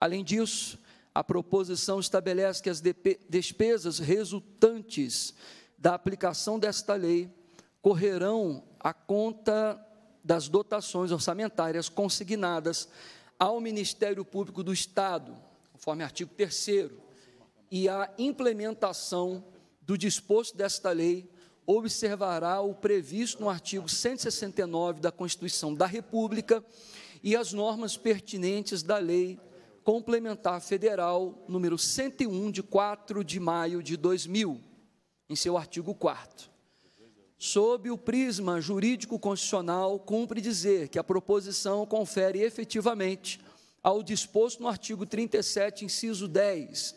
Além disso, a proposição estabelece que as despesas resultantes da aplicação desta lei correrão à conta das dotações orçamentárias consignadas ao Ministério Público do Estado, conforme artigo 3 e a implementação do disposto desta lei observará o previsto no artigo 169 da Constituição da República e as normas pertinentes da Lei Complementar Federal número 101 de 4 de maio de 2000, em seu artigo 4. Sob o prisma jurídico constitucional, cumpre dizer que a proposição confere efetivamente ao disposto no artigo 37, inciso 10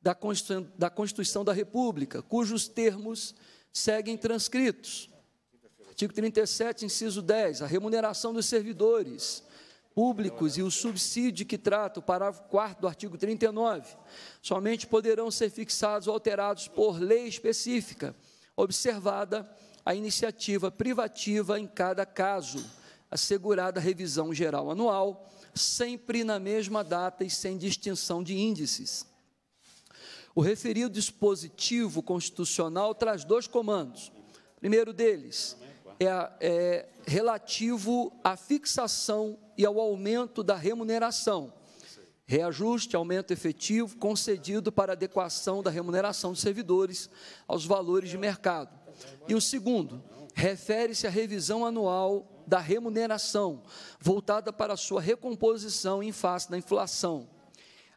da Constituição da, Constituição da República, cujos termos seguem transcritos. Artigo 37, inciso 10, a remuneração dos servidores públicos e o subsídio que trata o parágrafo 4 do artigo 39 somente poderão ser fixados ou alterados por lei específica, observada a iniciativa privativa em cada caso, assegurada a revisão geral anual, sempre na mesma data e sem distinção de índices. O referido dispositivo constitucional traz dois comandos. O primeiro deles é, é relativo à fixação e ao aumento da remuneração reajuste, aumento efetivo concedido para adequação da remuneração dos servidores aos valores de mercado. E o segundo, refere-se à revisão anual da remuneração, voltada para sua recomposição em face da inflação.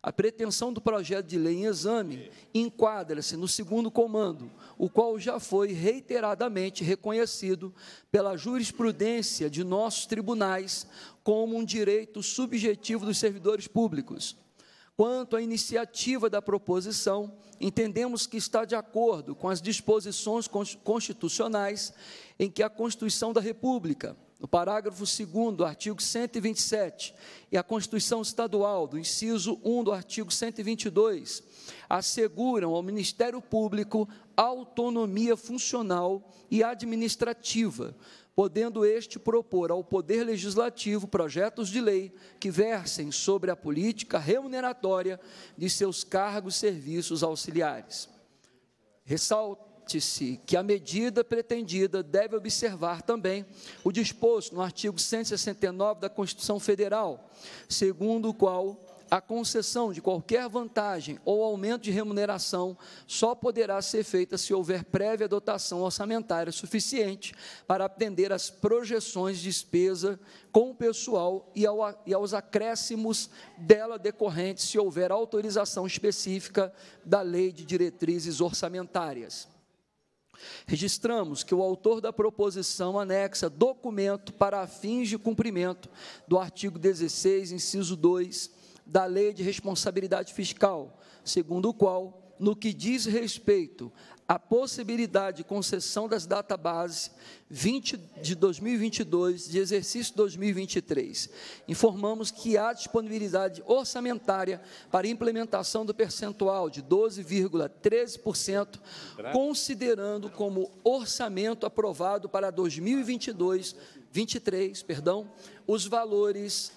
A pretensão do projeto de lei em exame enquadra-se no segundo comando, o qual já foi reiteradamente reconhecido pela jurisprudência de nossos tribunais como um direito subjetivo dos servidores públicos. Quanto à iniciativa da proposição, entendemos que está de acordo com as disposições constitucionais em que a Constituição da República, no parágrafo 2 artigo 127, e a Constituição Estadual, do inciso 1 do artigo 122, asseguram ao Ministério Público autonomia funcional e administrativa, podendo este propor ao Poder Legislativo projetos de lei que versem sobre a política remuneratória de seus cargos, e serviços auxiliares. Ressalto note-se que a medida pretendida deve observar também o disposto no artigo 169 da Constituição Federal, segundo o qual a concessão de qualquer vantagem ou aumento de remuneração só poderá ser feita se houver prévia dotação orçamentária suficiente para atender às projeções de despesa com o pessoal e, ao, e aos acréscimos dela decorrentes, se houver autorização específica da Lei de Diretrizes Orçamentárias. Registramos que o autor da proposição anexa documento para fins de cumprimento do artigo 16, inciso 2 da Lei de Responsabilidade Fiscal, segundo o qual, no que diz respeito a possibilidade de concessão das databases 20 de 2022 de exercício 2023. Informamos que há disponibilidade orçamentária para implementação do percentual de 12,13%, considerando como orçamento aprovado para 2022, 23, perdão, os valores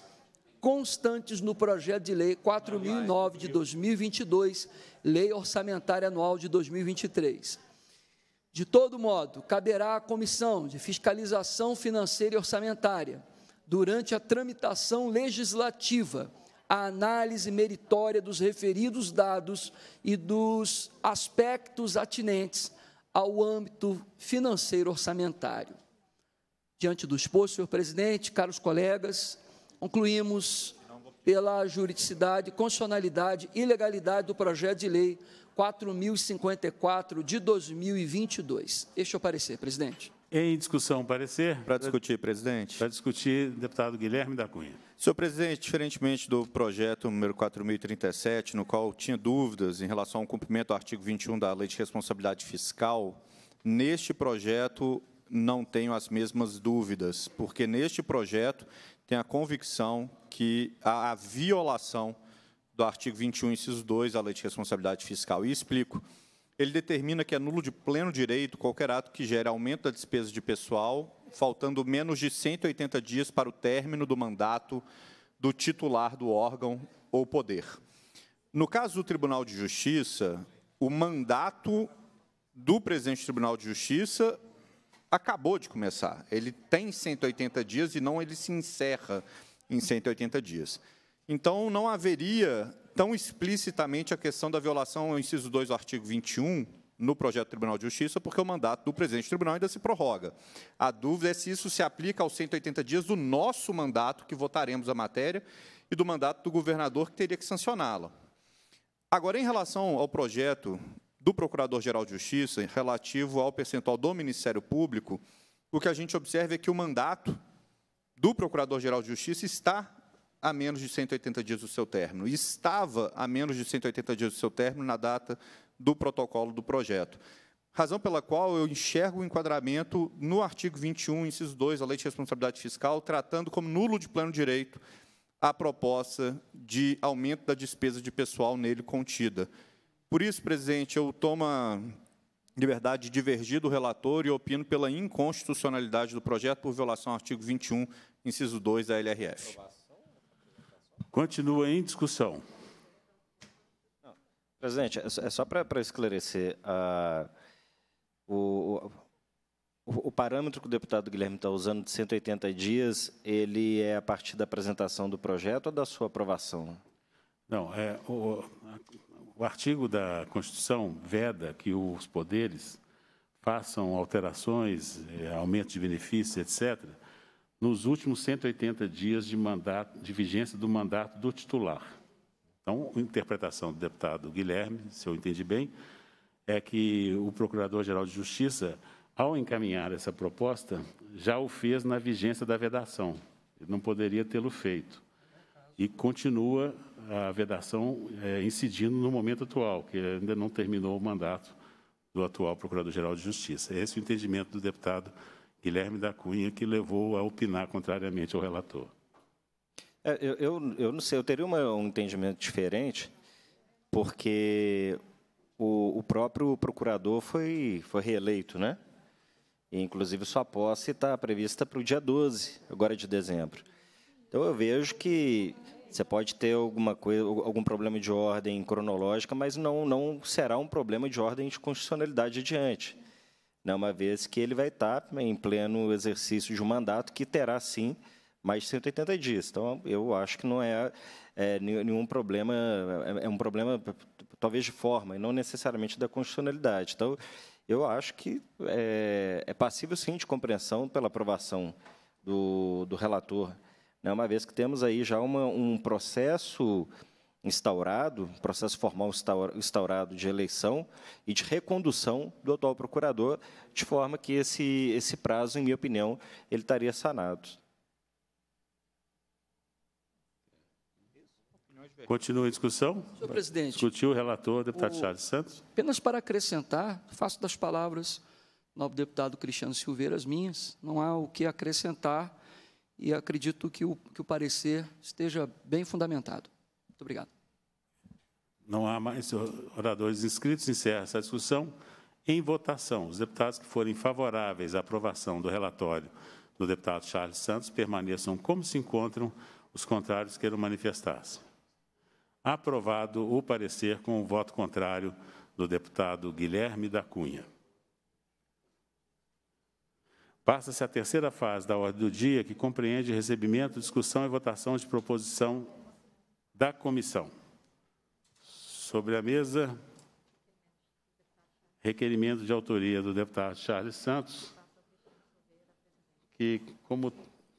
constantes no projeto de lei 4009 de 2022 Lei Orçamentária Anual de 2023. De todo modo, caberá à Comissão de Fiscalização Financeira e Orçamentária, durante a tramitação legislativa, a análise meritória dos referidos dados e dos aspectos atinentes ao âmbito financeiro orçamentário. Diante do exposto, senhor presidente, caros colegas, concluímos pela juridicidade, constitucionalidade e legalidade do projeto de lei 4054 de 2022. Este é o parecer, presidente. Em discussão, parecer? Para discutir, presidente. Para discutir, deputado Guilherme da Cunha. Senhor presidente, diferentemente do projeto número 4037, no qual tinha dúvidas em relação ao cumprimento do artigo 21 da Lei de Responsabilidade Fiscal, neste projeto não tenho as mesmas dúvidas, porque neste projeto tem a convicção que há a violação do artigo 21, inciso 2 da Lei de Responsabilidade Fiscal. E explico. Ele determina que é nulo de pleno direito qualquer ato que gere aumento da despesa de pessoal, faltando menos de 180 dias para o término do mandato do titular do órgão ou poder. No caso do Tribunal de Justiça, o mandato do presidente do Tribunal de Justiça acabou de começar. Ele tem 180 dias e não ele se encerra em 180 dias. Então, não haveria tão explicitamente a questão da violação ao inciso 2 do artigo 21 no projeto do Tribunal de Justiça, porque o mandato do presidente do tribunal ainda se prorroga. A dúvida é se isso se aplica aos 180 dias do nosso mandato, que votaremos a matéria, e do mandato do governador, que teria que sancioná-la. Agora, em relação ao projeto do Procurador-Geral de Justiça relativo ao percentual do Ministério Público, o que a gente observa é que o mandato do Procurador-Geral de Justiça está a menos de 180 dias do seu término, estava a menos de 180 dias do seu término na data do protocolo do projeto. Razão pela qual eu enxergo o enquadramento no artigo 21, inciso 2 da Lei de Responsabilidade Fiscal, tratando como nulo de plano direito a proposta de aumento da despesa de pessoal nele contida. Por isso, presidente, eu tomo a liberdade de divergir do relator e opino pela inconstitucionalidade do projeto por violação ao artigo 21, inciso 2 da LRF. Continua em discussão. presidente, é só é para esclarecer. Uh, o, o, o, parâmetro que o deputado Guilherme está usando de 180 dias, ele é a partir da apresentação do projeto ou da sua aprovação? Não, é, o, o artigo da Constituição veda que os poderes façam alterações, eh, aumento de benefícios, etc., nos últimos 180 dias de, mandato, de vigência do mandato do titular. Então, a interpretação do deputado Guilherme, se eu entendi bem, é que o Procurador-Geral de Justiça, ao encaminhar essa proposta, já o fez na vigência da vedação. Ele não poderia tê-lo feito e continua a vedação é, incidindo no momento atual, que ainda não terminou o mandato do atual Procurador-Geral de Justiça. Esse é Esse o entendimento do deputado Guilherme da Cunha, que levou a opinar contrariamente ao relator. É, eu, eu, eu, não sei, eu teria uma, um entendimento diferente, porque o, o, próprio procurador foi, foi reeleito, né? E, inclusive, sua posse está prevista para o dia 12, agora de dezembro. Então eu vejo que você pode ter alguma coisa, algum problema de ordem cronológica, mas não, não será um problema de ordem de constitucionalidade adiante. Não, né, uma vez que ele vai estar em pleno exercício de um mandato que terá, sim, mais de 180 dias. Então, eu acho que não é, é nenhum problema, é, é um problema talvez de forma, e não necessariamente da constitucionalidade. Então, eu acho que é, é passível, sim, de compreensão pela aprovação do, do relator né, uma vez que temos aí já uma, um processo instaurado, processo formal instaurado de eleição e de recondução do atual procurador, de forma que esse, esse prazo, em minha opinião, ele estaria sanado. Continua a discussão? Senhor presidente. Discutiu o relator, deputado o, Charles Santos. Apenas para acrescentar, faço das palavras do nobre deputado Cristiano Silveira as minhas. Não há o que acrescentar e acredito que o, que o parecer esteja bem fundamentado. Muito obrigado. Não há mais oradores inscritos, encerra essa discussão. Em votação, os deputados que forem favoráveis à aprovação do relatório do deputado Charles Santos permaneçam como se encontram, os contrários queiram manifestar-se. Aprovado o parecer com o voto contrário do deputado Guilherme da Cunha. Passa-se a terceira fase da ordem do dia, que compreende recebimento, discussão e votação de proposição da comissão. Sobre a mesa, requerimento de autoria do deputado Charles Santos, que, como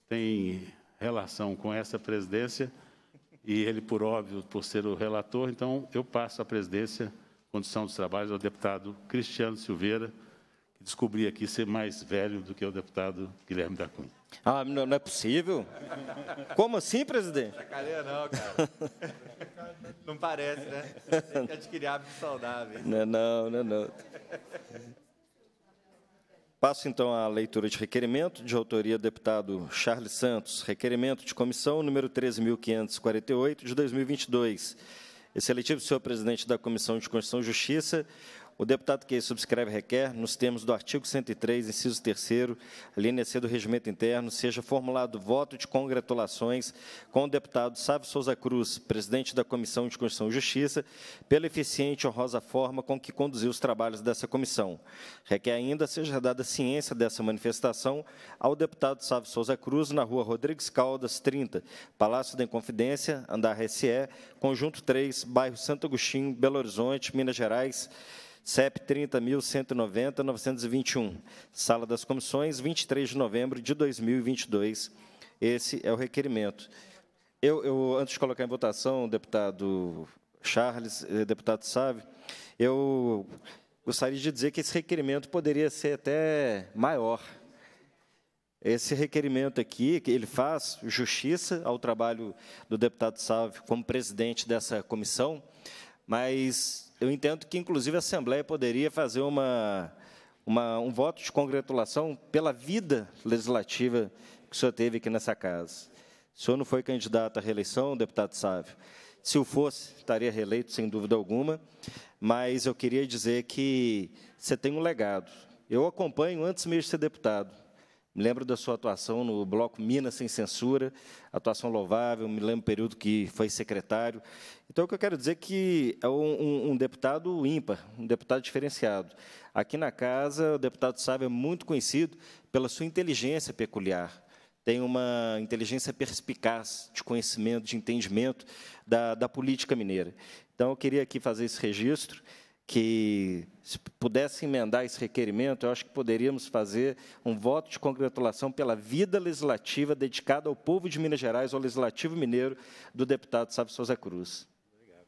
tem relação com essa presidência, e ele, por óbvio, por ser o relator, então eu passo a presidência, condição dos trabalhos, ao deputado Cristiano Silveira, descobri aqui ser mais velho do que o deputado Guilherme da Cunha. Ah, não, é possível? Como assim, presidente? não, cara. <laughs> Não parece, né? Tem que adquirir hábitos saudáveis. Não, não, não, não. Passo então à leitura de requerimento de autoria do deputado Charles Santos, requerimento de comissão número 13548 de 2022. Esse senhor presidente da Comissão de Constituição e Justiça, o deputado que subscreve requer, nos termos do artigo 103, inciso 3 linha C do Regimento Interno, seja formulado voto de congratulações com o deputado Sávio Souza Cruz, presidente da Comissão de Constituição e Justiça, pela eficiente e honrosa forma com que conduziu os trabalhos dessa comissão. Requer ainda seja dada ciência dessa manifestação ao deputado Sávio Souza Cruz, na rua Rodrigues Caldas, 30, Palácio da Inconfidência, andar SE, conjunto 3, bairro Santo Agostinho, Belo Horizonte, Minas Gerais, CEP 30.190.921, Sala das Comissões, 23 de novembro de 2022. Esse é o requerimento. Eu, eu antes de colocar em votação, deputado Charles, eh, deputado Sávio, eu gostaria de dizer que esse requerimento poderia ser até maior. Esse requerimento aqui, que ele faz justiça ao trabalho do deputado Sávio como presidente dessa comissão, mas eu entendo que, inclusive, a Assembleia poderia fazer uma, uma, um voto de congratulação pela vida legislativa que o senhor teve aqui nessa casa. O senhor não foi candidato à reeleição, deputado Sávio. Se o fosse, estaria reeleito, sem dúvida alguma, mas eu queria dizer que você tem um legado. Eu acompanho antes mesmo de ser deputado me lembro da sua atuação no bloco Minas Sem Censura, atuação louvável, me lembro do período que foi secretário. Então, o que eu quero dizer é que é um, um deputado ímpar, um deputado diferenciado. Aqui na casa, o deputado Sábio é muito conhecido pela sua inteligência peculiar tem uma inteligência perspicaz de conhecimento, de entendimento da, da política mineira. Então, eu queria aqui fazer esse registro que se pudesse emendar esse requerimento, eu acho que poderíamos fazer um voto de congratulação pela vida legislativa dedicada ao povo de Minas Gerais, ao legislativo mineiro, do deputado Sábio Souza Cruz. Obrigado.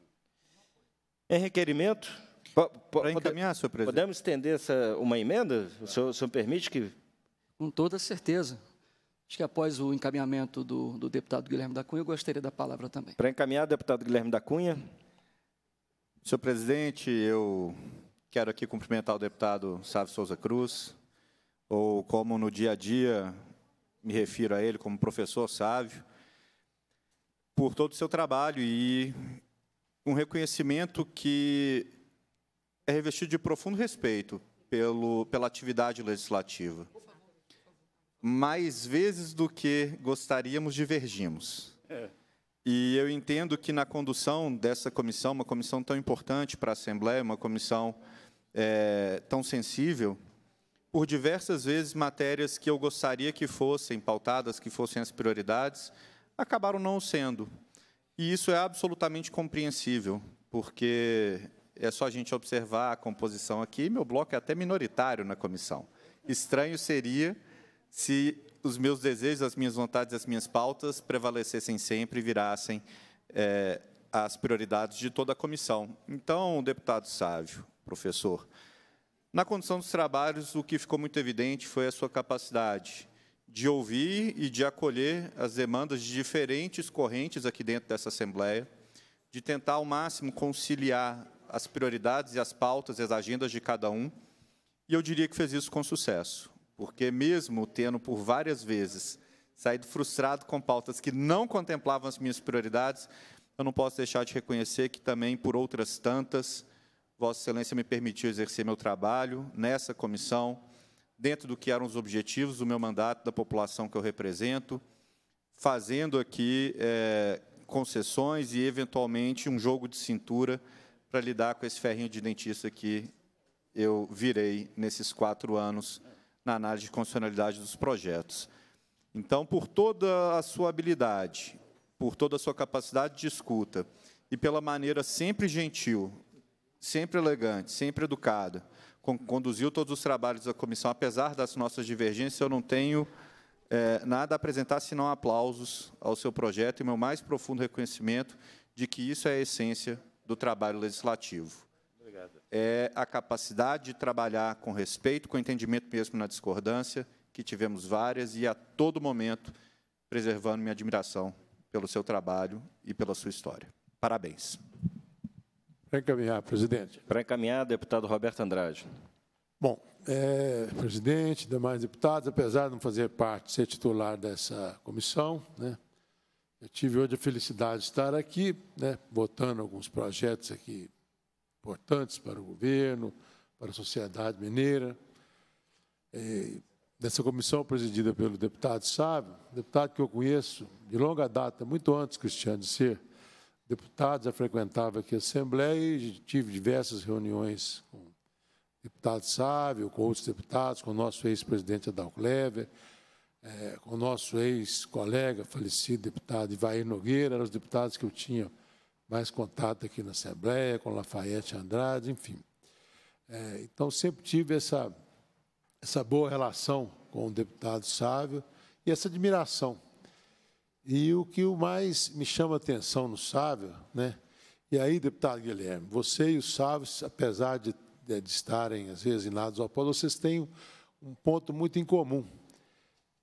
Em requerimento... Para encaminhar, senhor presidente. Podemos estender essa, uma emenda? O senhor, o senhor permite que... Com toda certeza. Acho que após o encaminhamento do, do deputado Guilherme da Cunha, eu gostaria da palavra também. Para encaminhar, deputado Guilherme da Cunha... Senhor presidente, eu quero aqui cumprimentar o deputado Sávio Souza Cruz, ou como no dia a dia me refiro a ele, como professor Sávio, por todo o seu trabalho e um reconhecimento que é revestido de profundo respeito pelo, pela atividade legislativa. Mais vezes do que gostaríamos, divergimos. É. E eu entendo que na condução dessa comissão, uma comissão tão importante para a Assembleia, uma comissão é, tão sensível, por diversas vezes matérias que eu gostaria que fossem pautadas, que fossem as prioridades, acabaram não sendo. E isso é absolutamente compreensível, porque é só a gente observar a composição aqui, meu bloco é até minoritário na comissão. Estranho seria se os meus desejos, as minhas vontades, as minhas pautas prevalecessem sempre e virassem é, as prioridades de toda a comissão. Então, deputado Sávio, professor, na condição dos trabalhos, o que ficou muito evidente foi a sua capacidade de ouvir e de acolher as demandas de diferentes correntes aqui dentro dessa Assembleia, de tentar ao máximo conciliar as prioridades e as pautas e as agendas de cada um, e eu diria que fez isso com sucesso porque mesmo tendo por várias vezes saído frustrado com pautas que não contemplavam as minhas prioridades, eu não posso deixar de reconhecer que também por outras tantas, Vossa Excelência me permitiu exercer meu trabalho nessa comissão, dentro do que eram os objetivos do meu mandato, da população que eu represento, fazendo aqui é, concessões e, eventualmente, um jogo de cintura para lidar com esse ferrinho de dentista que eu virei nesses quatro anos na análise de constitucionalidade dos projetos. Então, por toda a sua habilidade, por toda a sua capacidade de escuta e pela maneira sempre gentil, sempre elegante, sempre educada, conduziu todos os trabalhos da comissão, apesar das nossas divergências, eu não tenho é, nada a apresentar senão aplausos ao seu projeto e meu mais profundo reconhecimento de que isso é a essência do trabalho legislativo é a capacidade de trabalhar com respeito, com entendimento mesmo na discordância, que tivemos várias, e a todo momento preservando minha admiração pelo seu trabalho e pela sua história. Parabéns. Para encaminhar, presidente. Para encaminhar, deputado Roberto Andrade. Bom, é, presidente, demais deputados, apesar de não fazer parte, ser titular dessa comissão, né, eu tive hoje a felicidade de estar aqui, né, votando alguns projetos aqui importantes para o governo, para a sociedade mineira. E é, dessa comissão presidida pelo deputado Sábio, deputado que eu conheço de longa data, muito antes, Cristiano, de ser deputado, já frequentava aqui a Assembleia e tive diversas reuniões com o deputado Sábio, com outros deputados, com o nosso ex-presidente Adal Clever, é, com o nosso ex-colega, falecido deputado Ivair Nogueira, eram os deputados que eu tinha mais contato aqui na Assembleia, com Lafayette Andrade, enfim. É, então, sempre tive essa, essa boa relação com o deputado Sávio e essa admiração. E o que o mais me chama atenção no Sávio, né? E aí, deputado Guilherme, você e o Sávio, apesar de, de, de estarem às vezes em lados opostos, vocês têm um ponto muito em comum,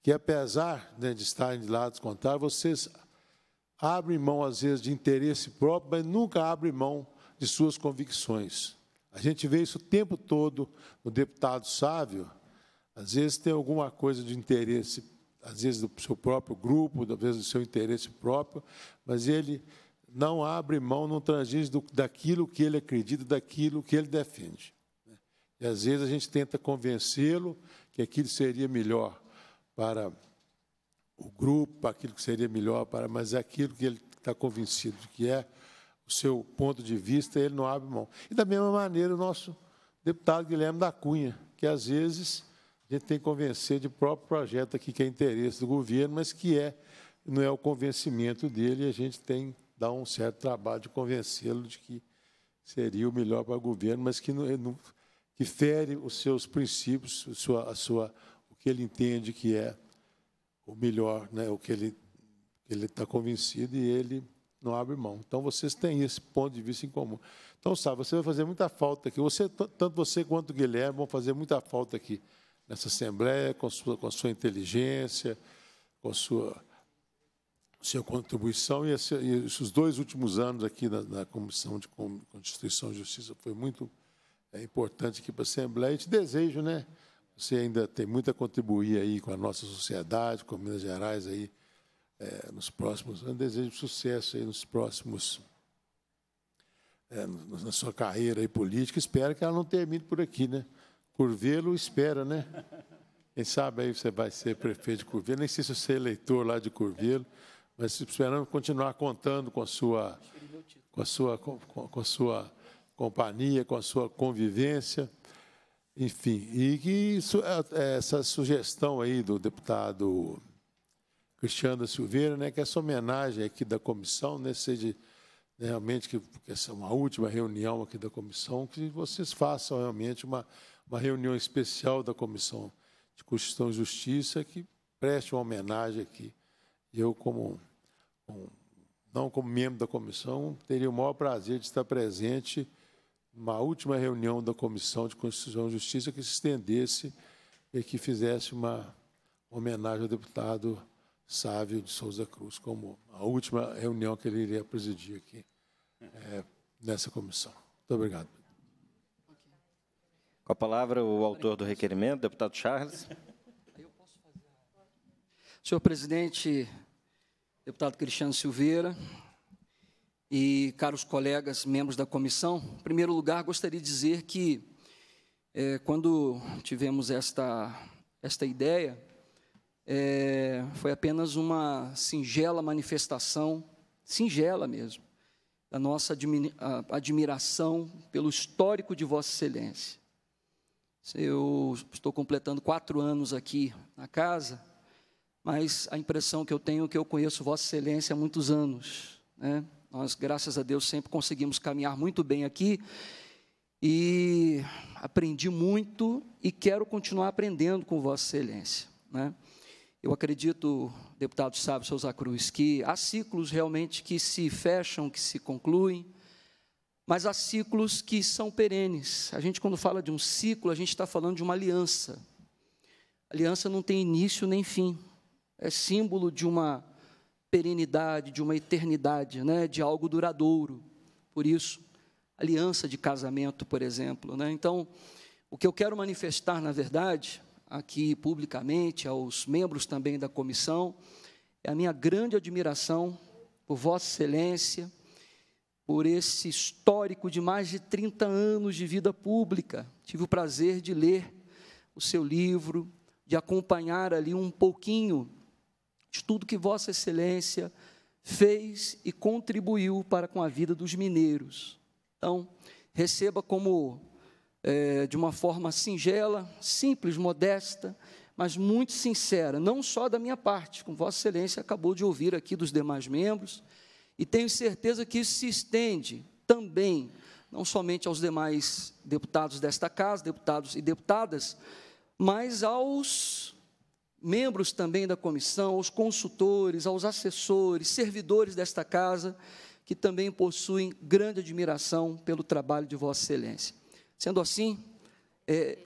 que apesar né, de estarem de lados contrários, vocês abre mão, às vezes, de interesse próprio, mas nunca abre mão de suas convicções. A gente vê isso o tempo todo no deputado Sávio Às vezes tem alguma coisa de interesse, às vezes do seu próprio grupo, às vezes do seu interesse próprio, mas ele não abre mão, não transige do, daquilo que ele acredita, daquilo que ele defende. E às vezes a gente tenta convencê-lo que aquilo seria melhor para o grupo, aquilo que seria melhor para, mas é aquilo que ele está convencido que é o seu ponto de vista, ele não abre mão. E da mesma maneira o nosso deputado Guilherme da Cunha, que às vezes a gente tem que convencer de próprio projeto aqui que é interesse do governo, mas que é não é o convencimento dele, e a gente tem que dar um certo trabalho de convencê-lo de que seria o melhor para o governo, mas que não, que fere os seus princípios, sua, a sua, o que ele entende que é o melhor, né, o que ele ele está convencido e ele não abre mão. Então vocês têm esse ponto de vista em comum. Então sabe, você vai fazer muita falta aqui. Você tanto você quanto o Guilherme vão fazer muita falta aqui nessa assembleia com sua com sua inteligência, com sua sua contribuição e, esse, e esses dois últimos anos aqui na, na comissão de Constituição e Justiça foi muito é importante aqui para a Assembleia. E te desejo, né, você ainda tem muito a contribuir aí com a nossa sociedade, com Minas Gerais aí, é, nos próximos. Eu desejo sucesso aí nos próximos é, na sua carreira aí política. Espero que ela não termine por aqui, né? Curvelo espera, né? Quem sabe aí você vai ser prefeito de Curvelo. Nem sei se você é eleitor lá de Curvelo, mas esperamos continuar contando com a sua, com a sua, com, com a sua companhia, com a sua convivência. Enfim, e que isso, essa sugestão aí do deputado Cristiano Silveira, né, que essa homenagem aqui da comissão né, seja realmente que, que essa é uma última reunião aqui da comissão, que vocês façam realmente uma, uma reunião especial da comissão de Constituição e Justiça que preste uma homenagem aqui. Eu, como um, não como membro da comissão, teria o maior prazer de estar presente uma última reunião da Comissão de Constituição e Justiça que se estendesse e que fizesse uma homenagem ao deputado Sávio de Souza Cruz, como a última reunião que ele iria presidir aqui é, nessa comissão. Muito obrigado. Com a palavra, o autor do requerimento, deputado Charles. Senhor presidente, deputado Cristiano Silveira, e caros colegas, membros da comissão, em primeiro lugar, gostaria de dizer que, é, quando tivemos esta, esta ideia, é, foi apenas uma singela manifestação, singela mesmo, da nossa admiração pelo histórico de Vossa Excelência. Eu estou completando quatro anos aqui na casa, mas a impressão que eu tenho é que eu conheço Vossa Excelência há muitos anos. Né? Nós, graças a Deus, sempre conseguimos caminhar muito bem aqui e aprendi muito e quero continuar aprendendo com Vossa Excelência. Né? Eu acredito, deputado Sábio Souza Cruz, que há ciclos realmente que se fecham, que se concluem, mas há ciclos que são perenes. A gente, quando fala de um ciclo, a gente está falando de uma aliança. A aliança não tem início nem fim, é símbolo de uma perenidade, de uma eternidade, né? de algo duradouro. Por isso, aliança de casamento, por exemplo. Né? Então, o que eu quero manifestar, na verdade, aqui publicamente, aos membros também da comissão, é a minha grande admiração por Vossa Excelência, por esse histórico de mais de 30 anos de vida pública. Tive o prazer de ler o seu livro, de acompanhar ali um pouquinho de tudo que Vossa Excelência fez e contribuiu para com a vida dos mineiros. Então, receba como, é, de uma forma singela, simples, modesta, mas muito sincera, não só da minha parte, como Vossa Excelência acabou de ouvir aqui dos demais membros, e tenho certeza que isso se estende também, não somente aos demais deputados desta casa, deputados e deputadas, mas aos membros também da comissão, aos consultores, aos assessores, servidores desta casa, que também possuem grande admiração pelo trabalho de Vossa Excelência. Sendo assim, é,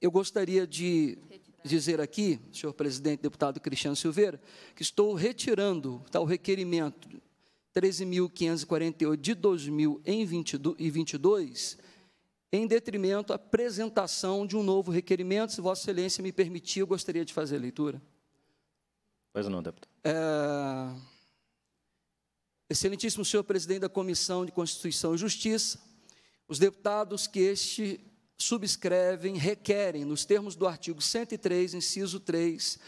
eu gostaria de dizer aqui, senhor presidente, deputado Cristiano Silveira, que estou retirando tal requerimento 13.548 de 2022 em detrimento à apresentação de um novo requerimento. Se Vossa Excelência me permitir, eu gostaria de fazer a leitura. Pois não, deputado. É... Excelentíssimo senhor presidente da Comissão de Constituição e Justiça, os deputados que este subscrevem requerem, nos termos do artigo 103, inciso 3,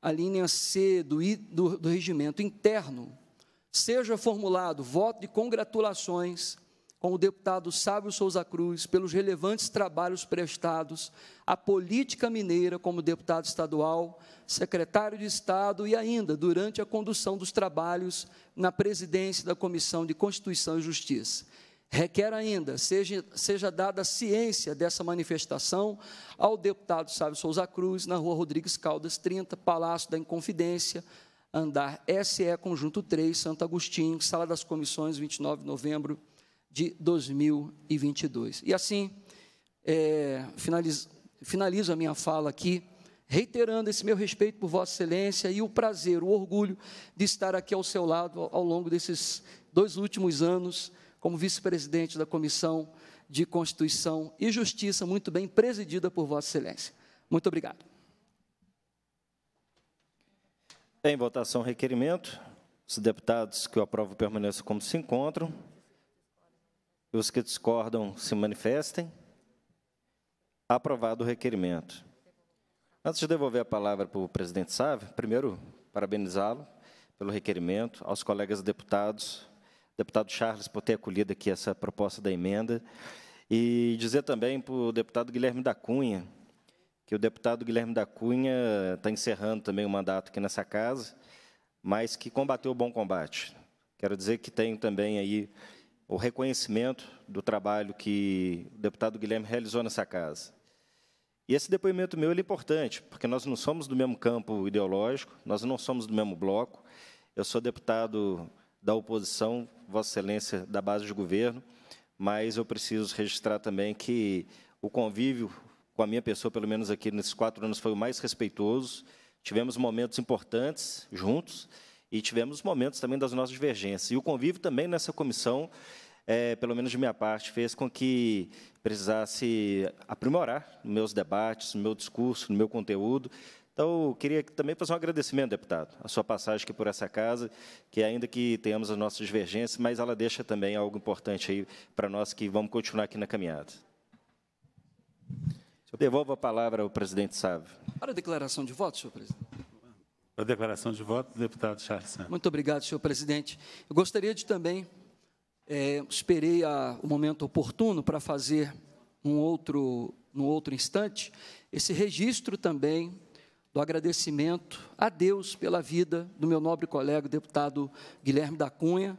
a linha C do, I, do, do regimento interno, seja formulado voto de congratulações com o deputado Sábio Souza Cruz pelos relevantes trabalhos prestados à política mineira como deputado estadual, secretário de Estado e ainda durante a condução dos trabalhos na presidência da Comissão de Constituição e Justiça. Requer ainda seja, seja dada ciência dessa manifestação ao deputado Sábio Souza Cruz, na rua Rodrigues Caldas 30, Palácio da Inconfidência, andar SE, conjunto 3, Santo Agostinho, sala das comissões, 29 de novembro de 2022. E assim, é, finalizo, finalizo a minha fala aqui, reiterando esse meu respeito por Vossa Excelência e o prazer, o orgulho de estar aqui ao seu lado ao, longo desses dois últimos anos, como vice-presidente da Comissão de Constituição e Justiça, muito bem presidida por Vossa Excelência. Muito obrigado. Em votação, requerimento. Os deputados que o aprovam permaneçam como se encontram os que discordam se manifestem. Aprovado o requerimento. Antes de devolver a palavra para o presidente Sávio, primeiro, parabenizá-lo pelo requerimento, aos colegas deputados, deputado Charles, por ter acolhido aqui essa proposta da emenda, e dizer também para o deputado Guilherme da Cunha, que o deputado Guilherme da Cunha está encerrando também o mandato aqui nessa casa, mas que combateu o bom combate. Quero dizer que tenho também aí o reconhecimento do trabalho que o deputado Guilherme realizou nessa casa. E esse depoimento meu é importante, porque nós não somos do mesmo campo ideológico, nós não somos do mesmo bloco. Eu sou deputado da oposição, Vossa Excelência, da base de governo, mas eu preciso registrar também que o convívio com a minha pessoa, pelo menos aqui nesses quatro anos, foi o mais respeitoso. Tivemos momentos importantes juntos e tivemos momentos também das nossas divergências. E o convívio também nessa comissão, é, pelo menos de minha parte, fez com que precisasse aprimorar meus debates, no meu discurso, no meu conteúdo. Então, eu queria também fazer um agradecimento, deputado, a sua passagem aqui por essa casa, que ainda que tenhamos as nossas divergências, mas ela deixa também algo importante aí para nós que vamos continuar aqui na caminhada. Devolvo a palavra ao presidente Sávio. Para a declaração de voto, senhor presidente. A declaração de voto do deputado Charles Santos. Muito obrigado, senhor presidente. Eu gostaria de também, é, esperei a, o momento oportuno para fazer um outro, num outro instante, esse registro também do agradecimento a Deus pela vida do meu nobre colega, o deputado Guilherme da Cunha,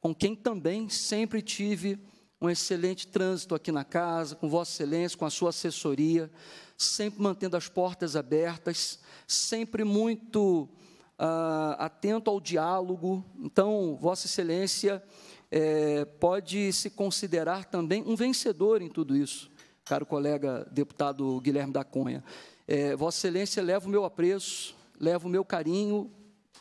com quem também sempre tive um excelente trânsito aqui na casa, com Vossa Excelência, com a sua assessoria, sempre mantendo as portas abertas, sempre muito uh, atento ao diálogo. Então, Vossa Excelência é, pode se considerar também um vencedor em tudo isso, caro colega deputado Guilherme da Cunha. É, Vossa Excelência leva o meu apreço, leva o meu carinho,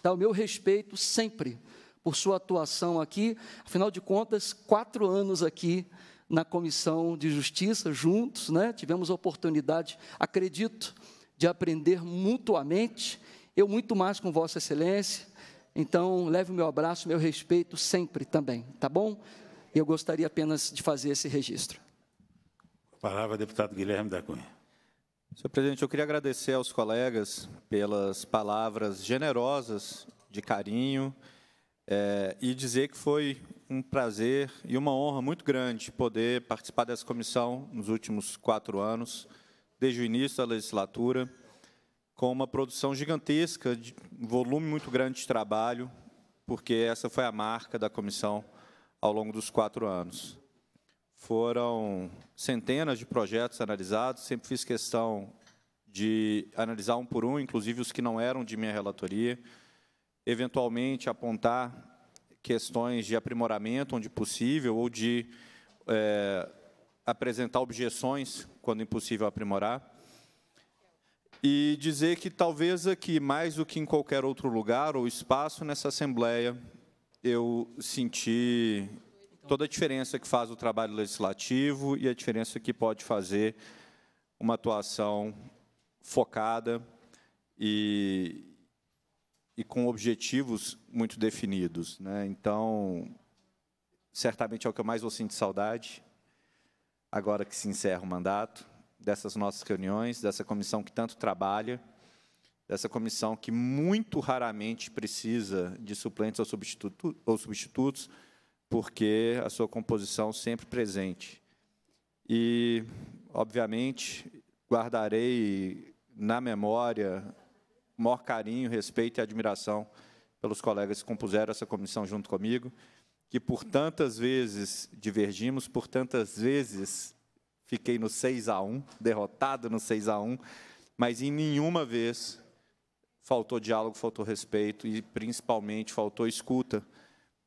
dá o meu respeito sempre por sua atuação aqui. Afinal de contas, quatro anos aqui na Comissão de Justiça, juntos, né? tivemos a oportunidade, acredito, de aprender mutuamente, eu muito mais com Vossa Excelência. Então, leve o meu abraço, meu respeito sempre também, tá bom? Eu gostaria apenas de fazer esse registro. A palavra, deputado Guilherme da Cunha. Senhor presidente, eu queria agradecer aos colegas pelas palavras generosas de carinho, é, e dizer que foi um prazer e uma honra muito grande poder participar dessa comissão nos últimos quatro anos, desde o início da legislatura, com uma produção gigantesca, de volume muito grande de trabalho, porque essa foi a marca da comissão ao longo dos quatro anos. Foram centenas de projetos analisados, sempre fiz questão de analisar um por um, inclusive os que não eram de minha relatoria, eventualmente apontar questões de aprimoramento, onde possível, ou de é, apresentar objeções, quando impossível aprimorar. E dizer que talvez aqui, mais do que em qualquer outro lugar ou espaço nessa Assembleia, eu senti toda a diferença que faz o trabalho legislativo e a diferença que pode fazer uma atuação focada e, e com objetivos muito definidos. Né? Então, certamente é o que eu mais vou sentir saudade, agora que se encerra o mandato, dessas nossas reuniões, dessa comissão que tanto trabalha, dessa comissão que muito raramente precisa de suplentes ou, substituto, ou substitutos, porque a sua composição sempre presente. E, obviamente, guardarei na memória o maior carinho, respeito e admiração pelos colegas que compuseram essa comissão junto comigo, que por tantas vezes divergimos, por tantas vezes fiquei no 6 a 1, derrotado no 6 a 1, mas em nenhuma vez faltou diálogo, faltou respeito e principalmente faltou escuta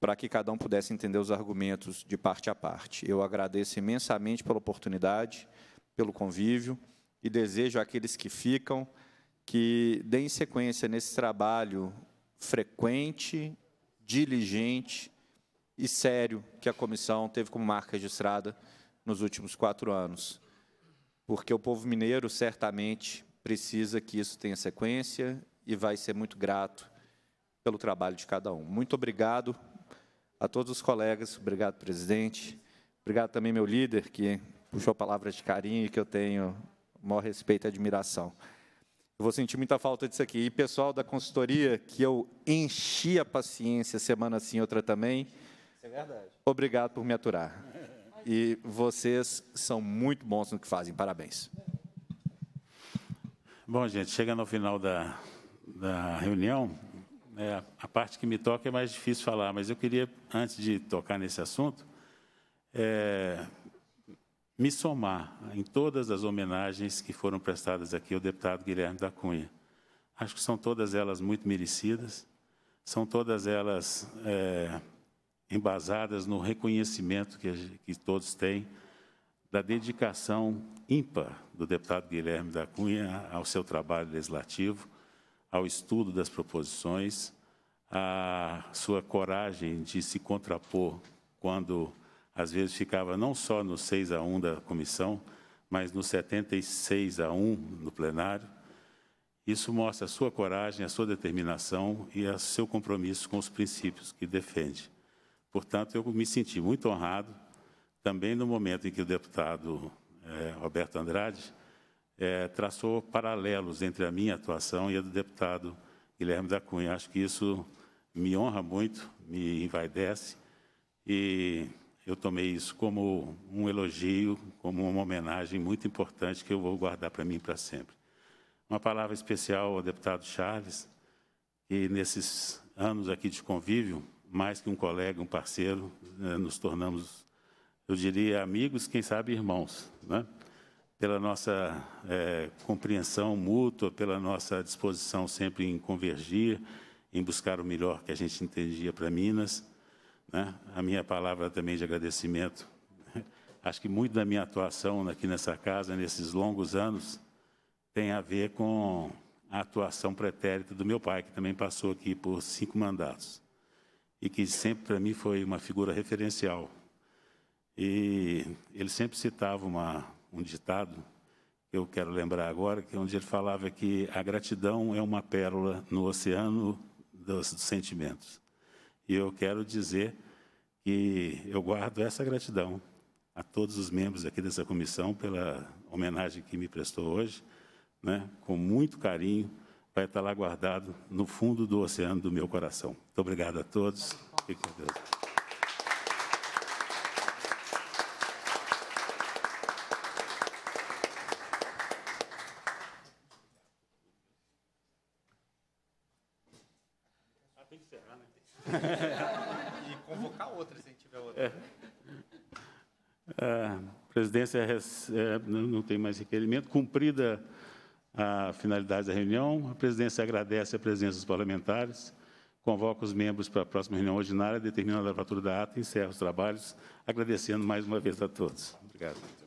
para que cada um pudesse entender os argumentos de parte a parte. Eu agradeço imensamente pela oportunidade, pelo convívio e desejo àqueles que ficam que deem sequência nesse trabalho frequente, diligente e sério que a comissão teve como marca registrada nos últimos quatro anos. Porque o povo mineiro certamente precisa que isso tenha sequência e vai ser muito grato pelo trabalho de cada um. Muito obrigado a todos os colegas, obrigado, presidente, obrigado também meu líder, que puxou palavras de carinho e que eu tenho maior respeito e admiração. Eu vou sentir muita falta disso aqui. E pessoal da consultoria, que eu enchi a paciência semana sim, outra também. Isso é verdade. Obrigado por me aturar. E vocês são muito bons no que fazem. Parabéns. Bom, gente, chegando ao final da, da reunião, é, a parte que me toca é mais difícil falar, mas eu queria, antes de tocar nesse assunto, é, me somar em todas as homenagens que foram prestadas aqui ao deputado Guilherme da Cunha. Acho que são todas elas muito merecidas, são todas elas é, embasadas no reconhecimento que, que todos têm da dedicação ímpar do deputado Guilherme da Cunha ao seu trabalho legislativo, ao estudo das proposições, à sua coragem de se contrapor quando às vezes ficava não só no 6 a 1 da comissão, mas no 76 a 1 no plenário. Isso mostra a sua coragem, a sua determinação e o seu compromisso com os princípios que defende. Portanto, eu me senti muito honrado, também no momento em que o deputado é, Roberto Andrade é, traçou paralelos entre a minha atuação e a do deputado Guilherme da Cunha. Acho que isso me honra muito, me envaidece e eu tomei isso como um elogio, como uma homenagem muito importante que eu vou guardar para mim para sempre. Uma palavra especial ao deputado Charles, que nesses anos aqui de convívio, mais que um colega, um parceiro, eh, nos tornamos, eu diria, amigos, quem sabe irmãos, né? pela nossa é, compreensão mútua, pela nossa disposição sempre em convergir, em buscar o melhor que a gente entendia para Minas né, a minha palavra também de agradecimento. <laughs> Acho que muito da minha atuação aqui nessa casa, nesses longos anos, tem a ver com a atuação pretérita do meu pai, que também passou aqui por cinco mandatos e que sempre para mim foi uma figura referencial. E ele sempre citava uma, um ditado que eu quero lembrar agora, que é onde ele falava que a gratidão é uma pérola no oceano dos, dos sentimentos. E eu quero dizer que eu guardo essa gratidão a todos os membros aqui dessa comissão pela homenagem que me prestou hoje, né? com muito carinho, vai estar lá guardado no fundo do oceano do meu coração. Muito obrigado a todos. Fiquem com Deus. presidência eh, não tem mais requerimento. Cumprida a finalidade da reunião, a presidência agradece a presença dos parlamentares, convoca os membros para a próxima reunião ordinária, determina a levatura da ata e encerra os trabalhos, agradecendo mais uma vez a todos. Obrigado.